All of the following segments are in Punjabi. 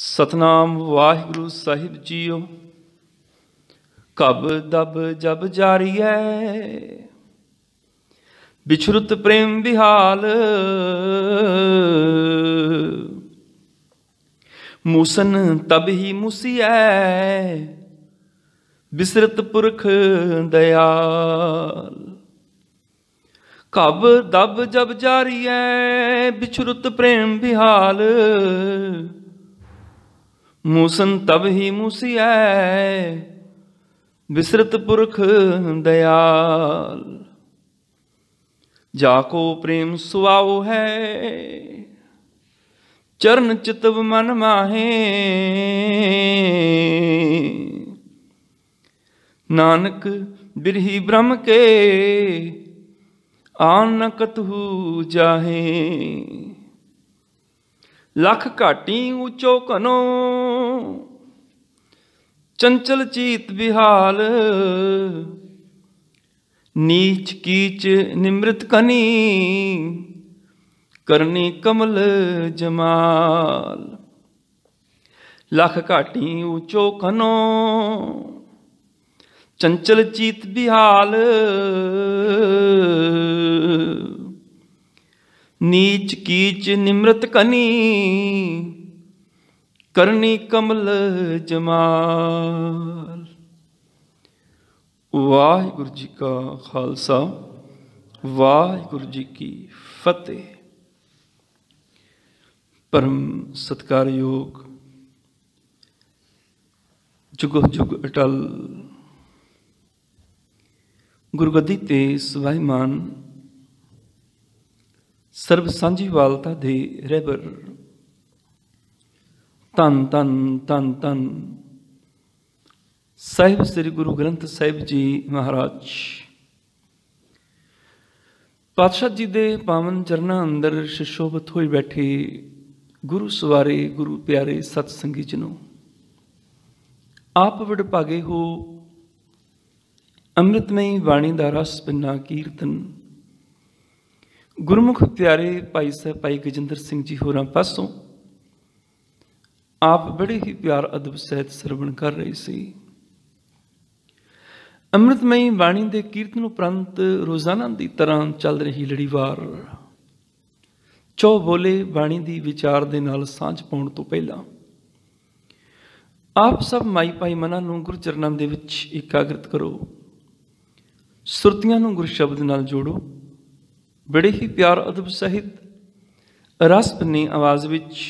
ਸਤਨਾਮ ਵਾਹਿਗੁਰੂ ਸਾਹਿਬ ਜੀਓ ਕਬ ਦਬ ਜਬ ਜਾਰੀਐ ਵਿਛਰਤ ਪ੍ਰੇਮ ਵਿਹਾਲ ਮੂਸਨ ਤਬ ਹੀ ਮੁਸੀਐ ਬਿਸਰਤ ਪੁਰਖ ਦਇਆਲ ਕਬ ਦਬ ਜਬ ਜਾਰੀਐ ਵਿਛਰਤ ਪ੍ਰੇਮ ਵਿਹਾਲ ਮੂਸਨ ਤਬ ਹੀ ਮੂਸੀਐ ਵਿਸਰਤ ਪੁਰਖ ਦਇਆਲ ਜਾ ਕੋ ਪ੍ਰੇਮ ਸੁਆਉ ਹੈ ਚਰਨ ਚਿਤਵ ਮਨ ਮਾਹੇ ਨਾਨਕ ਬਿਰਹੀ ਬ੍ਰਹਮ ਕੇ ਆਨਕਤ ਹੂ ਜਾਹੇ ਲਖ ਘਾਟੀ ਉਚੋ ਘਨੋ ਚੰਚਲ ਚੀਤ ਵਿਹਾਲ ਨੀਚ ਕੀਚ ਨਿਮਰਤ ਕਨੀ ਕਰਨੀ ਕਮਲ ਜਮਾਲ ਲਖ ਘਾਟੀ ਉਚੋ ਕਨੋ ਚੰਚਲ ਚੀਤ ਵਿਹਾਲ ਨੀਚ ਕੀਚ ਨਿਮਰਤ ਕਨੀ ਕਰਨੀ ਕਮਲ ਜਮਾਲ ਵਾਹਿਗੁਰੂ ਜੀ ਕਾ ਖਾਲਸਾ ਵਾਹਿਗੁਰੂ ਜੀ ਕੀ ਫਤਿਹ ਪਰਮ ਸਤਕਾਰਯੋਗ ਜੁਗ ਜੁਗ ਅਟਲ ਗੁਰਗੱਦੀ ਤੇ ਸਵਾਈਮਾਨ ਸਰਬ ਸੰਜੀਵਾਲਤਾ ਦੇ ਰਹਿਬਰ ਤਨ ਤਨ ਤਨ ਤਨ ਸਾਹਿਬ ਸ੍ਰੀ ਗੁਰੂ ਗ੍ਰੰਥ ਸਾਹਿਬ ਜੀ ਮਹਾਰਾਜ ਪਾਤਸ਼ਾਹ ਜੀ ਦੇ ਪਾਵਨ ਚਰਨਾਂ ਅੰਦਰ ਸ਼ਿਸ਼ੋਭਤ ਹੋਈ ਬੈਠੀ ਗੁਰੂ ਸਵਾਰੇ ਗੁਰੂ ਪਿਆਰੇ ਸਤ ਸੰਗੀ ਜਨੋ ਆਪ ਵਡਭਾਗੇ ਹੋ ਅੰਮ੍ਰਿਤਮਈ ਬਾਣੀ ਦਾ ਰਸ ਪਿੰਨਾ ਕੀਰਤਨ ਗੁਰਮੁਖ ਪਿਆਰੇ ਭਾਈ ਸਾਹਿਬ ਭਾਈ ਗਜਿੰਦਰ ਸਿੰਘ ਜੀ ਹੋਰਾਂ ਪਾਸੋਂ ਆਪ ਬੜੇ ਹੀ ਪਿਆਰ ਅਦਬ ਸਹਿਤ ਸਰਵਣ ਕਰ ਰਹੀ ਸੀ ਅੰਮ੍ਰਿਤਮਈ ਬਾਣੀ ਦੇ ਕੀਰਤਨ ਉਪਰੰਤ ਰੋਜ਼ਾਨਾ ਦੀ ਤਰ੍ਹਾਂ ਚੱਲ ਰਹੀ ਲੜੀਵਾਰ ਚੋ ਬੋਲੇ ਬਾਣੀ ਦੀ ਵਿਚਾਰ ਦੇ ਨਾਲ ਸਾਂਝ ਪਾਉਣ ਤੋਂ ਪਹਿਲਾਂ ਆਪ ਸਭ ਮਾਈ ਭਾਈ ਮਨਾਂ ਨੂੰ ਗੁਰ ਚਰਨਾਂ ਦੇ ਵਿੱਚ ਇਕਾਗਰਤ ਕਰੋ ਸੁਰਤੀਆਂ ਨੂੰ ਗੁਰ ਸ਼ਬਦ ਨਾਲ ਜੋੜੋ ਬੜੇ ਹੀ ਪਿਆਰ ਅਦਬ ਸਹਿਤ ਰਸਪਨੀ ਆਵਾਜ਼ ਵਿੱਚ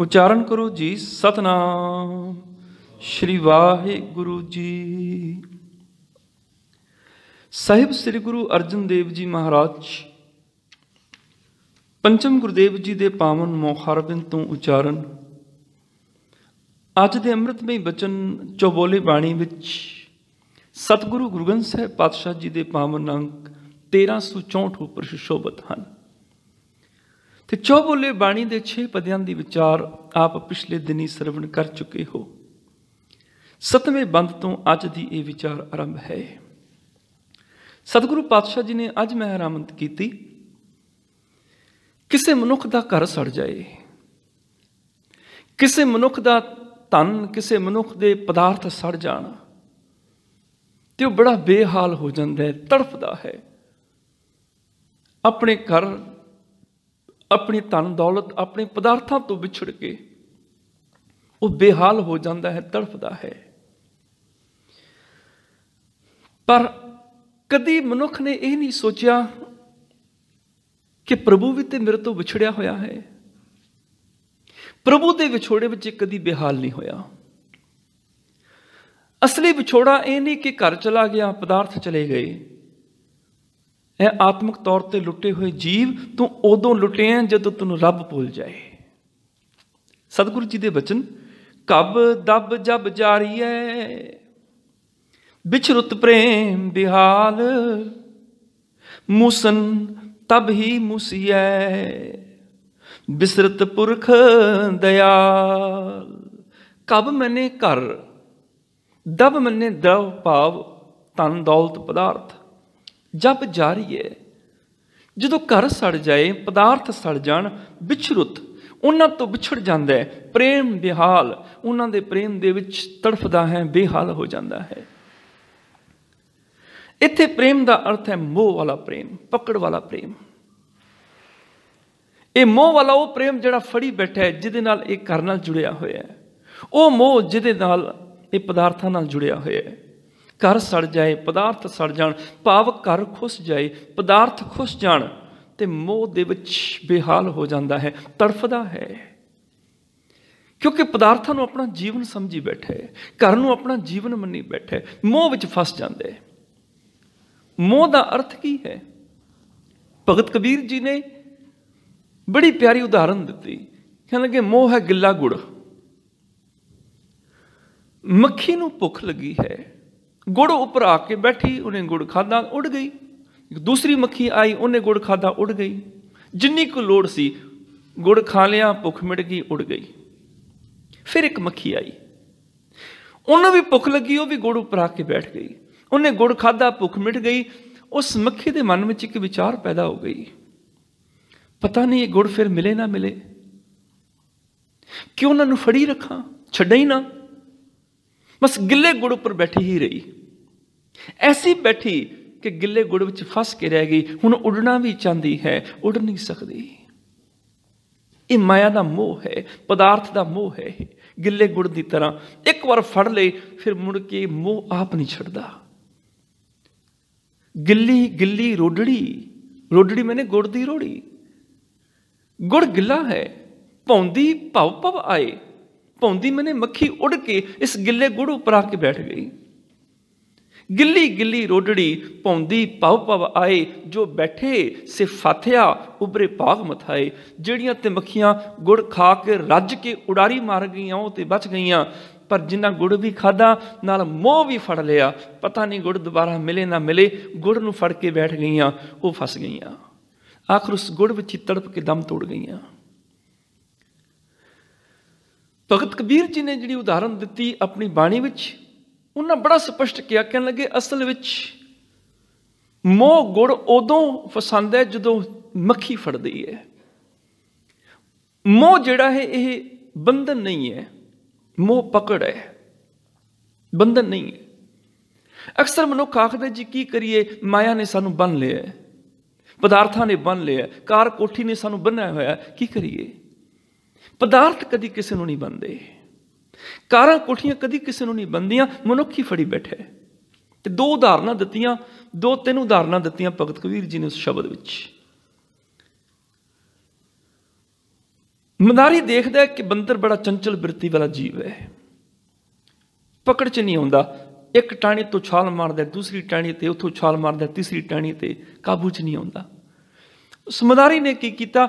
ਉਚਾਰਨ ਕਰੋ ਜੀ ਸਤਨਾਮ ਸ਼੍ਰੀ ਵਾਹਿਗੁਰੂ ਜੀ ਸਾਹਿਬ ਸ੍ਰੀ ਗੁਰੂ ਅਰਜਨ ਦੇਵ ਜੀ ਮਹਾਰਾਜ ਪੰਚਮ ਗੁਰਦੇਵ ਜੀ ਦੇ ਪਾਵਨ ਮੋਹਰਬਿੰਦ ਤੋਂ ਉਚਾਰਨ ਅੱਜ ਦੇ ਅੰਮ੍ਰਿਤਮਈ ਬਚਨ ਬੋਲੇ ਬਾਣੀ ਵਿੱਚ ਸਤਿਗੁਰੂ ਗੁਰੂ ਸਾਹਿਬ ਪਾਤਸ਼ਾਹ ਜੀ ਦੇ ਪਾਵਨ ਅੰਗ 1364 ਉੱਪਰ ਸ਼ੋਭਤ ਹਨ ਤੇ ਬੋਲੇ ਬਾਣੀ ਦੇ 6 ਪਦਿਆਂ ਦੀ ਵਿਚਾਰ ਆਪ ਪਿਛਲੇ ਦਿਨੀ ਸਰਵਣ ਕਰ ਚੁੱਕੇ ਹੋ ਸਤਵੇਂ ਬੰਦ ਤੋਂ ਅੱਜ ਦੀ ਇਹ ਵਿਚਾਰ ਆਰੰਭ ਹੈ ਸਤਿਗੁਰੂ ਪਾਤਸ਼ਾਹ ਜੀ ਨੇ ਅੱਜ ਮਹਿਰਾਮੰਤ ਕੀਤੀ ਕਿਸੇ ਮਨੁੱਖ ਦਾ ਘਰ ਸੜ ਜਾਏ ਕਿਸੇ ਮਨੁੱਖ ਦਾ ਤਨ ਕਿਸੇ ਮਨੁੱਖ ਦੇ ਪਦਾਰਥ ਸੜ ਜਾਣ ਤੇ ਉਹ ਬੜਾ ਬੇਹਾਲ ਹੋ ਜਾਂਦਾ ਹੈ ਤੜਫਦਾ ਹੈ ਆਪਣੇ ਘਰ ਆਪਣੀ ਧਨ ਦੌਲਤ ਆਪਣੇ ਪਦਾਰਥਾਂ ਤੋਂ ਵਿਛੜ ਕੇ ਉਹ ਬੇਹਾਲ ਹੋ ਜਾਂਦਾ ਹੈ ਤੜਫਦਾ ਹੈ ਪਰ ਕਦੀ ਮਨੁੱਖ ਨੇ ਇਹ ਨਹੀਂ ਸੋਚਿਆ ਕਿ ਪ੍ਰਭੂ ਵੀ ਤੇ ਮੇਰੇ ਤੋਂ ਵਿਛੜਿਆ ਹੋਇਆ ਹੈ ਪ੍ਰਭੂ ਦੇ ਵਿਛੋੜੇ ਵਿੱਚ ਕਦੀ ਬੇਹਾਲ ਨਹੀਂ ਹੋਇਆ ਅਸਲੀ ਵਿਛੋੜਾ ਇਹ ਨਹੀਂ ਕਿ ਘਰ ਚਲਾ ਗਿਆ ਪਦਾਰਥ ਚਲੇ ਗਏ ਇਹ ਆਤਮਿਕ ਤੌਰ ਤੇ ਲੁੱਟੇ ਹੋਏ ਜੀਵ ਤੂੰ ਉਦੋਂ ਲੁੱਟਿਆ ਜਦੋਂ ਤੈਨੂੰ ਰੱਬ ਭੁੱਲ ਜਾਏ ਸਤਿਗੁਰੂ ਜੀ ਦੇ ਬਚਨ ਕਬ ਦਬ ਜਬ ਜਾਰੀਐ ਵਿਚਰਤ ਪ੍ਰੇਮ ਬਿਹਾਲ ਮੂਸਨ ਤਬ ਹੀ ਮੁਸੀਐ ਬਿਸਰਤ ਪੁਰਖ ਦਇਆਲ ਕਬ ਮਨੇ ਘਰ ਦਬ ਮਨੇ ਦਵ ਭਾਵ ਤਨ ਦੌਲਤ ਪਦਾਰਥ ਜਪ ਜਾਰੀਏ ਹੈ ਜਦੋਂ ਘਰ ਸੜ ਜਾਏ ਪਦਾਰਥ ਸੜ ਜਾਣ ਵਿਛੜੁੱਤ ਉਹਨਾਂ ਤੋਂ ਵਿਛੜ ਜਾਂਦਾ ਹੈ ਪ੍ਰੇਮ ਬਿਹਾਲ ਉਹਨਾਂ ਦੇ ਪ੍ਰੇਮ ਦੇ ਵਿੱਚ ਤੜਫਦਾ ਹੈ ਬੇਹਾਲ ਹੋ ਜਾਂਦਾ ਹੈ ਇੱਥੇ ਪ੍ਰੇਮ ਦਾ ਅਰਥ ਹੈ ਮੋਹ ਵਾਲਾ ਪ੍ਰੇਮ ਪਕੜ ਵਾਲਾ ਪ੍ਰੇਮ ਇਹ ਮੋਹ ਵਾਲਾ ਉਹ ਪ੍ਰੇਮ ਜਿਹੜਾ ਫੜੀ ਬੈਠਾ ਹੈ ਜਿਹਦੇ ਨਾਲ ਇਹ ਘਰ ਨਾਲ ਜੁੜਿਆ ਹੋਇਆ ਹੈ ਉਹ ਮੋਹ ਜਿਹਦੇ ਨਾਲ ਇਹ ਪਦਾਰਥਾਂ ਨਾਲ ਜੁੜਿਆ ਹੋਇਆ ਹੈ ਘਰ ਸੜ ਜਾਏ ਪਦਾਰਥ ਸੜ ਜਾਣ ਭਾਵ ਘਰ ਖੁੱਸ ਜਾਏ ਪਦਾਰਥ ਖੁੱਸ ਜਾਣ ਤੇ ਮੋਹ ਦੇ ਵਿੱਚ ਬੇਹਾਲ ਹੋ ਜਾਂਦਾ ਹੈ ਤੜਫਦਾ ਹੈ ਕਿਉਂਕਿ ਪਦਾਰਥਾਂ ਨੂੰ ਆਪਣਾ ਜੀਵਨ ਸਮਝੀ ਬੈਠਾ ਹੈ ਘਰ ਨੂੰ ਆਪਣਾ ਜੀਵਨ ਮੰਨੀ ਬੈਠਾ ਹੈ ਮੋਹ ਵਿੱਚ ਫਸ ਜਾਂਦੇ ਮੋਹ ਦਾ ਅਰਥ ਕੀ ਹੈ ਭਗਤ ਕਬੀਰ ਜੀ ਨੇ ਬੜੀ ਪਿਆਰੀ ਉਦਾਹਰਨ ਦਿੱਤੀ ਕਹਿੰਦੇ ਕਿ ਮੋਹ ਹੈ ਗਿੱਲਾ ਗੁੜ ਮੱਖੀ ਨੂੰ ਭੁੱਖ ਲੱਗੀ ਹੈ ਗੁੜ ਉੱਪਰ ਆ ਕੇ ਬੈਠੀ ਉਹਨੇ ਗੁੜ ਖਾਦਾ ਉੱਡ ਗਈ ਦੂਸਰੀ ਮੱਖੀ ਆਈ ਉਹਨੇ ਗੁੜ ਖਾਦਾ ਉੱਡ ਗਈ ਜਿੰਨੀ ਕੁ ਲੋੜ ਸੀ ਗੁੜ ਖਾ ਲਿਆ ਭੁੱਖ ਮਿਟ ਗਈ ਉੱਡ ਗਈ ਫਿਰ ਇੱਕ ਮੱਖੀ ਆਈ ਉਹਨੂੰ ਵੀ ਭੁੱਖ ਲੱਗੀ ਉਹ ਵੀ ਗੁੜ ਉੱਪਰ ਆ ਕੇ ਬੈਠ ਗਈ ਉਹਨੇ ਗੁੜ ਖਾਦਾ ਭੁੱਖ ਮਿਟ ਗਈ ਉਸ ਮੱਖੀ ਦੇ ਮਨ ਵਿੱਚ ਇੱਕ ਵਿਚਾਰ ਪੈਦਾ ਹੋ ਗਈ ਪਤਾ ਨਹੀਂ ਇਹ ਗੁੜ ਫਿਰ ਮਿਲੇ ਨਾ ਮਿਲੇ ਕਿਉਂ ਉਹਨਾਂ ਨੂੰ ਫੜੀ ਰੱਖਾਂ ਛੱਡਾਂ ਹੀ ਨਾ ਬਸ ਗਿੱਲੇ ਗੁੜ ਉੱਪਰ ਬੈਠੀ ਹੀ ਰਹੀ ਐਸੀ ਬੈਠੀ ਕਿ ਗਿੱਲੇ ਗੁੜ ਵਿੱਚ ਫਸ ਕੇ ਰਹਿ ਗਈ ਹੁਣ ਉੱਡਣਾ ਵੀ ਚਾਹਦੀ ਹੈ ਉੱਡ ਨਹੀਂ ਸਕਦੀ ਇਹ ਮਾਇਆ ਦਾ ਮੋਹ ਹੈ ਪਦਾਰਥ ਦਾ ਮੋਹ ਹੈ ਗਿੱਲੇ ਗੁੜ ਦੀ ਤਰ੍ਹਾਂ ਇੱਕ ਵਾਰ ਫੜ ਲਈ ਫਿਰ ਮੁੜ ਕੇ ਮੋਹ ਆਪ ਨਹੀਂ ਛੱਡਦਾ ਗਿੱਲੀ ਗਿੱਲੀ ਰੋਡੜੀ ਰੋਡੜੀ ਮੈਨੇ ਗੁੜ ਦੀ ਰੋੜੀ ਗੁੜ ਗਿੱਲਾ ਹੈ ਭੌਂਦੀ ਭਵ ਭਵ ਆਏ ਭੌਂਦੀ ਮਨੇ ਮੱਖੀ ਉੱਡ ਕੇ ਇਸ ਗਿੱਲੇ ਗੁੜ ਉੱਪਰ ਆ ਕੇ ਬੈਠ ਗਈ ਗਿੱਲੀ ਗਿੱਲੀ ਰੋਡੜੀ ਪੌਂਦੀ ਪਵ ਪਵ ਆਏ ਜੋ ਬੈਠੇ ਸਿਫਾਥਿਆ ਉਬਰੇ ਪਾਗ ਮਥਾਏ ਜਿਹੜੀਆਂ ਤੇ ਮੱਖੀਆਂ ਗੁੜ ਖਾ ਕੇ ਰੱਜ ਕੇ ਉਡਾਰੀ ਮਾਰ ਗਈਆਂ ਉਹ ਤੇ ਬਚ ਗਈਆਂ ਪਰ ਜਿੰਨਾ ਗੁੜ ਵੀ ਖਾਦਾ ਨਾਲ ਮੋਹ ਵੀ ਫੜ ਲਿਆ ਪਤਾ ਨਹੀਂ ਗੁੜ ਦੁਬਾਰਾ ਮਿਲੇ ਨਾ ਮਿਲੇ ਗੁੜ ਨੂੰ ਫੜ ਕੇ ਬੈਠ ਗਈਆਂ ਉਹ ਫਸ ਗਈਆਂ ਆਖਰ ਉਸ ਗੁੜ ਵਿੱਚ ਤੜਪ ਕੇ ਦਮ ਤੋੜ ਗਈਆਂ ਭਗਤ ਕਬੀਰ ਜੀ ਨੇ ਜਿਹੜੀ ਉਦਾਹਰਨ ਦਿੱਤੀ ਆਪਣੀ ਬਾਣੀ ਵਿੱਚ ਉਹਨਾਂ ਬੜਾ ਸਪਸ਼ਟ ਕਿਹਾ ਕਹਿਣ ਲੱਗੇ ਅਸਲ ਵਿੱਚ ਮੋਹ ਗੁੜ ਉਦੋਂ ਫਸੰਦ ਹੈ ਜਦੋਂ ਮੱਖੀ ਫੜਦੀ ਹੈ ਮੋਹ ਜਿਹੜਾ ਹੈ ਇਹ ਬੰਧਨ ਨਹੀਂ ਹੈ ਮੋਹ ਪਕੜ ਹੈ ਬੰਧਨ ਨਹੀਂ ਹੈ ਅਕਸਰ ਮਨੁੱਖ ਆਖਦੇ ਜੀ ਕੀ ਕਰੀਏ ਮਾਇਆ ਨੇ ਸਾਨੂੰ ਬੰਨ ਲਿਆ ਪਦਾਰਥਾਂ ਨੇ ਬੰਨ ਲਿਆ ਕਾਰ ਕੋਠੀ ਨੇ ਸਾਨੂੰ ਬੰਨਿਆ ਹੋਇਆ ਕੀ ਕਰੀਏ ਪਦਾਰਥ ਕਦੀ ਕਿਸੇ ਨੂੰ ਨਹੀਂ ਬੰਦੇ ਕਾਰਾਂ ਕੋਠੀਆਂ ਕਦੀ ਕਿਸੇ ਨੂੰ ਨਹੀਂ ਬੰਦੀਆਂ ਮਨੁੱਖੀ ਫੜੀ ਬੈਠੇ ਤੇ ਦੋ ਉਦਾਹਰਨਾਂ ਦਿੱਤੀਆਂ ਦੋ ਤਿੰਨ ਉਦਾਹਰਨਾਂ ਦਿੱਤੀਆਂ ਭਗਤ ਕਬੀਰ ਜੀ ਨੇ ਉਸ ਸ਼ਬਦ ਵਿੱਚ ਮਨਾਰੀ ਦੇਖਦਾ ਕਿ ਬੰਦਰ ਬੜਾ ਚੰਚਲ ਬਿਰਤੀ ਵਾਲਾ ਜੀਵ ਹੈ ਪਕੜ 'ਚ ਨਹੀਂ ਆਉਂਦਾ ਇੱਕ ਟਾਣੀ ਤੋਂ ਛਾਲ ਮਾਰਦਾ ਦੂਸਰੀ ਟਾਣੀ ਤੇ ਉੱਥੋਂ ਛਾਲ ਮਾਰਦਾ ਤੀਸਰੀ ਟਾਣੀ ਤੇ ਕਾਬੂ 'ਚ ਨਹੀਂ ਆਉਂਦਾ ਸਮਦਾਰੀ ਨੇ ਕੀ ਕੀਤਾ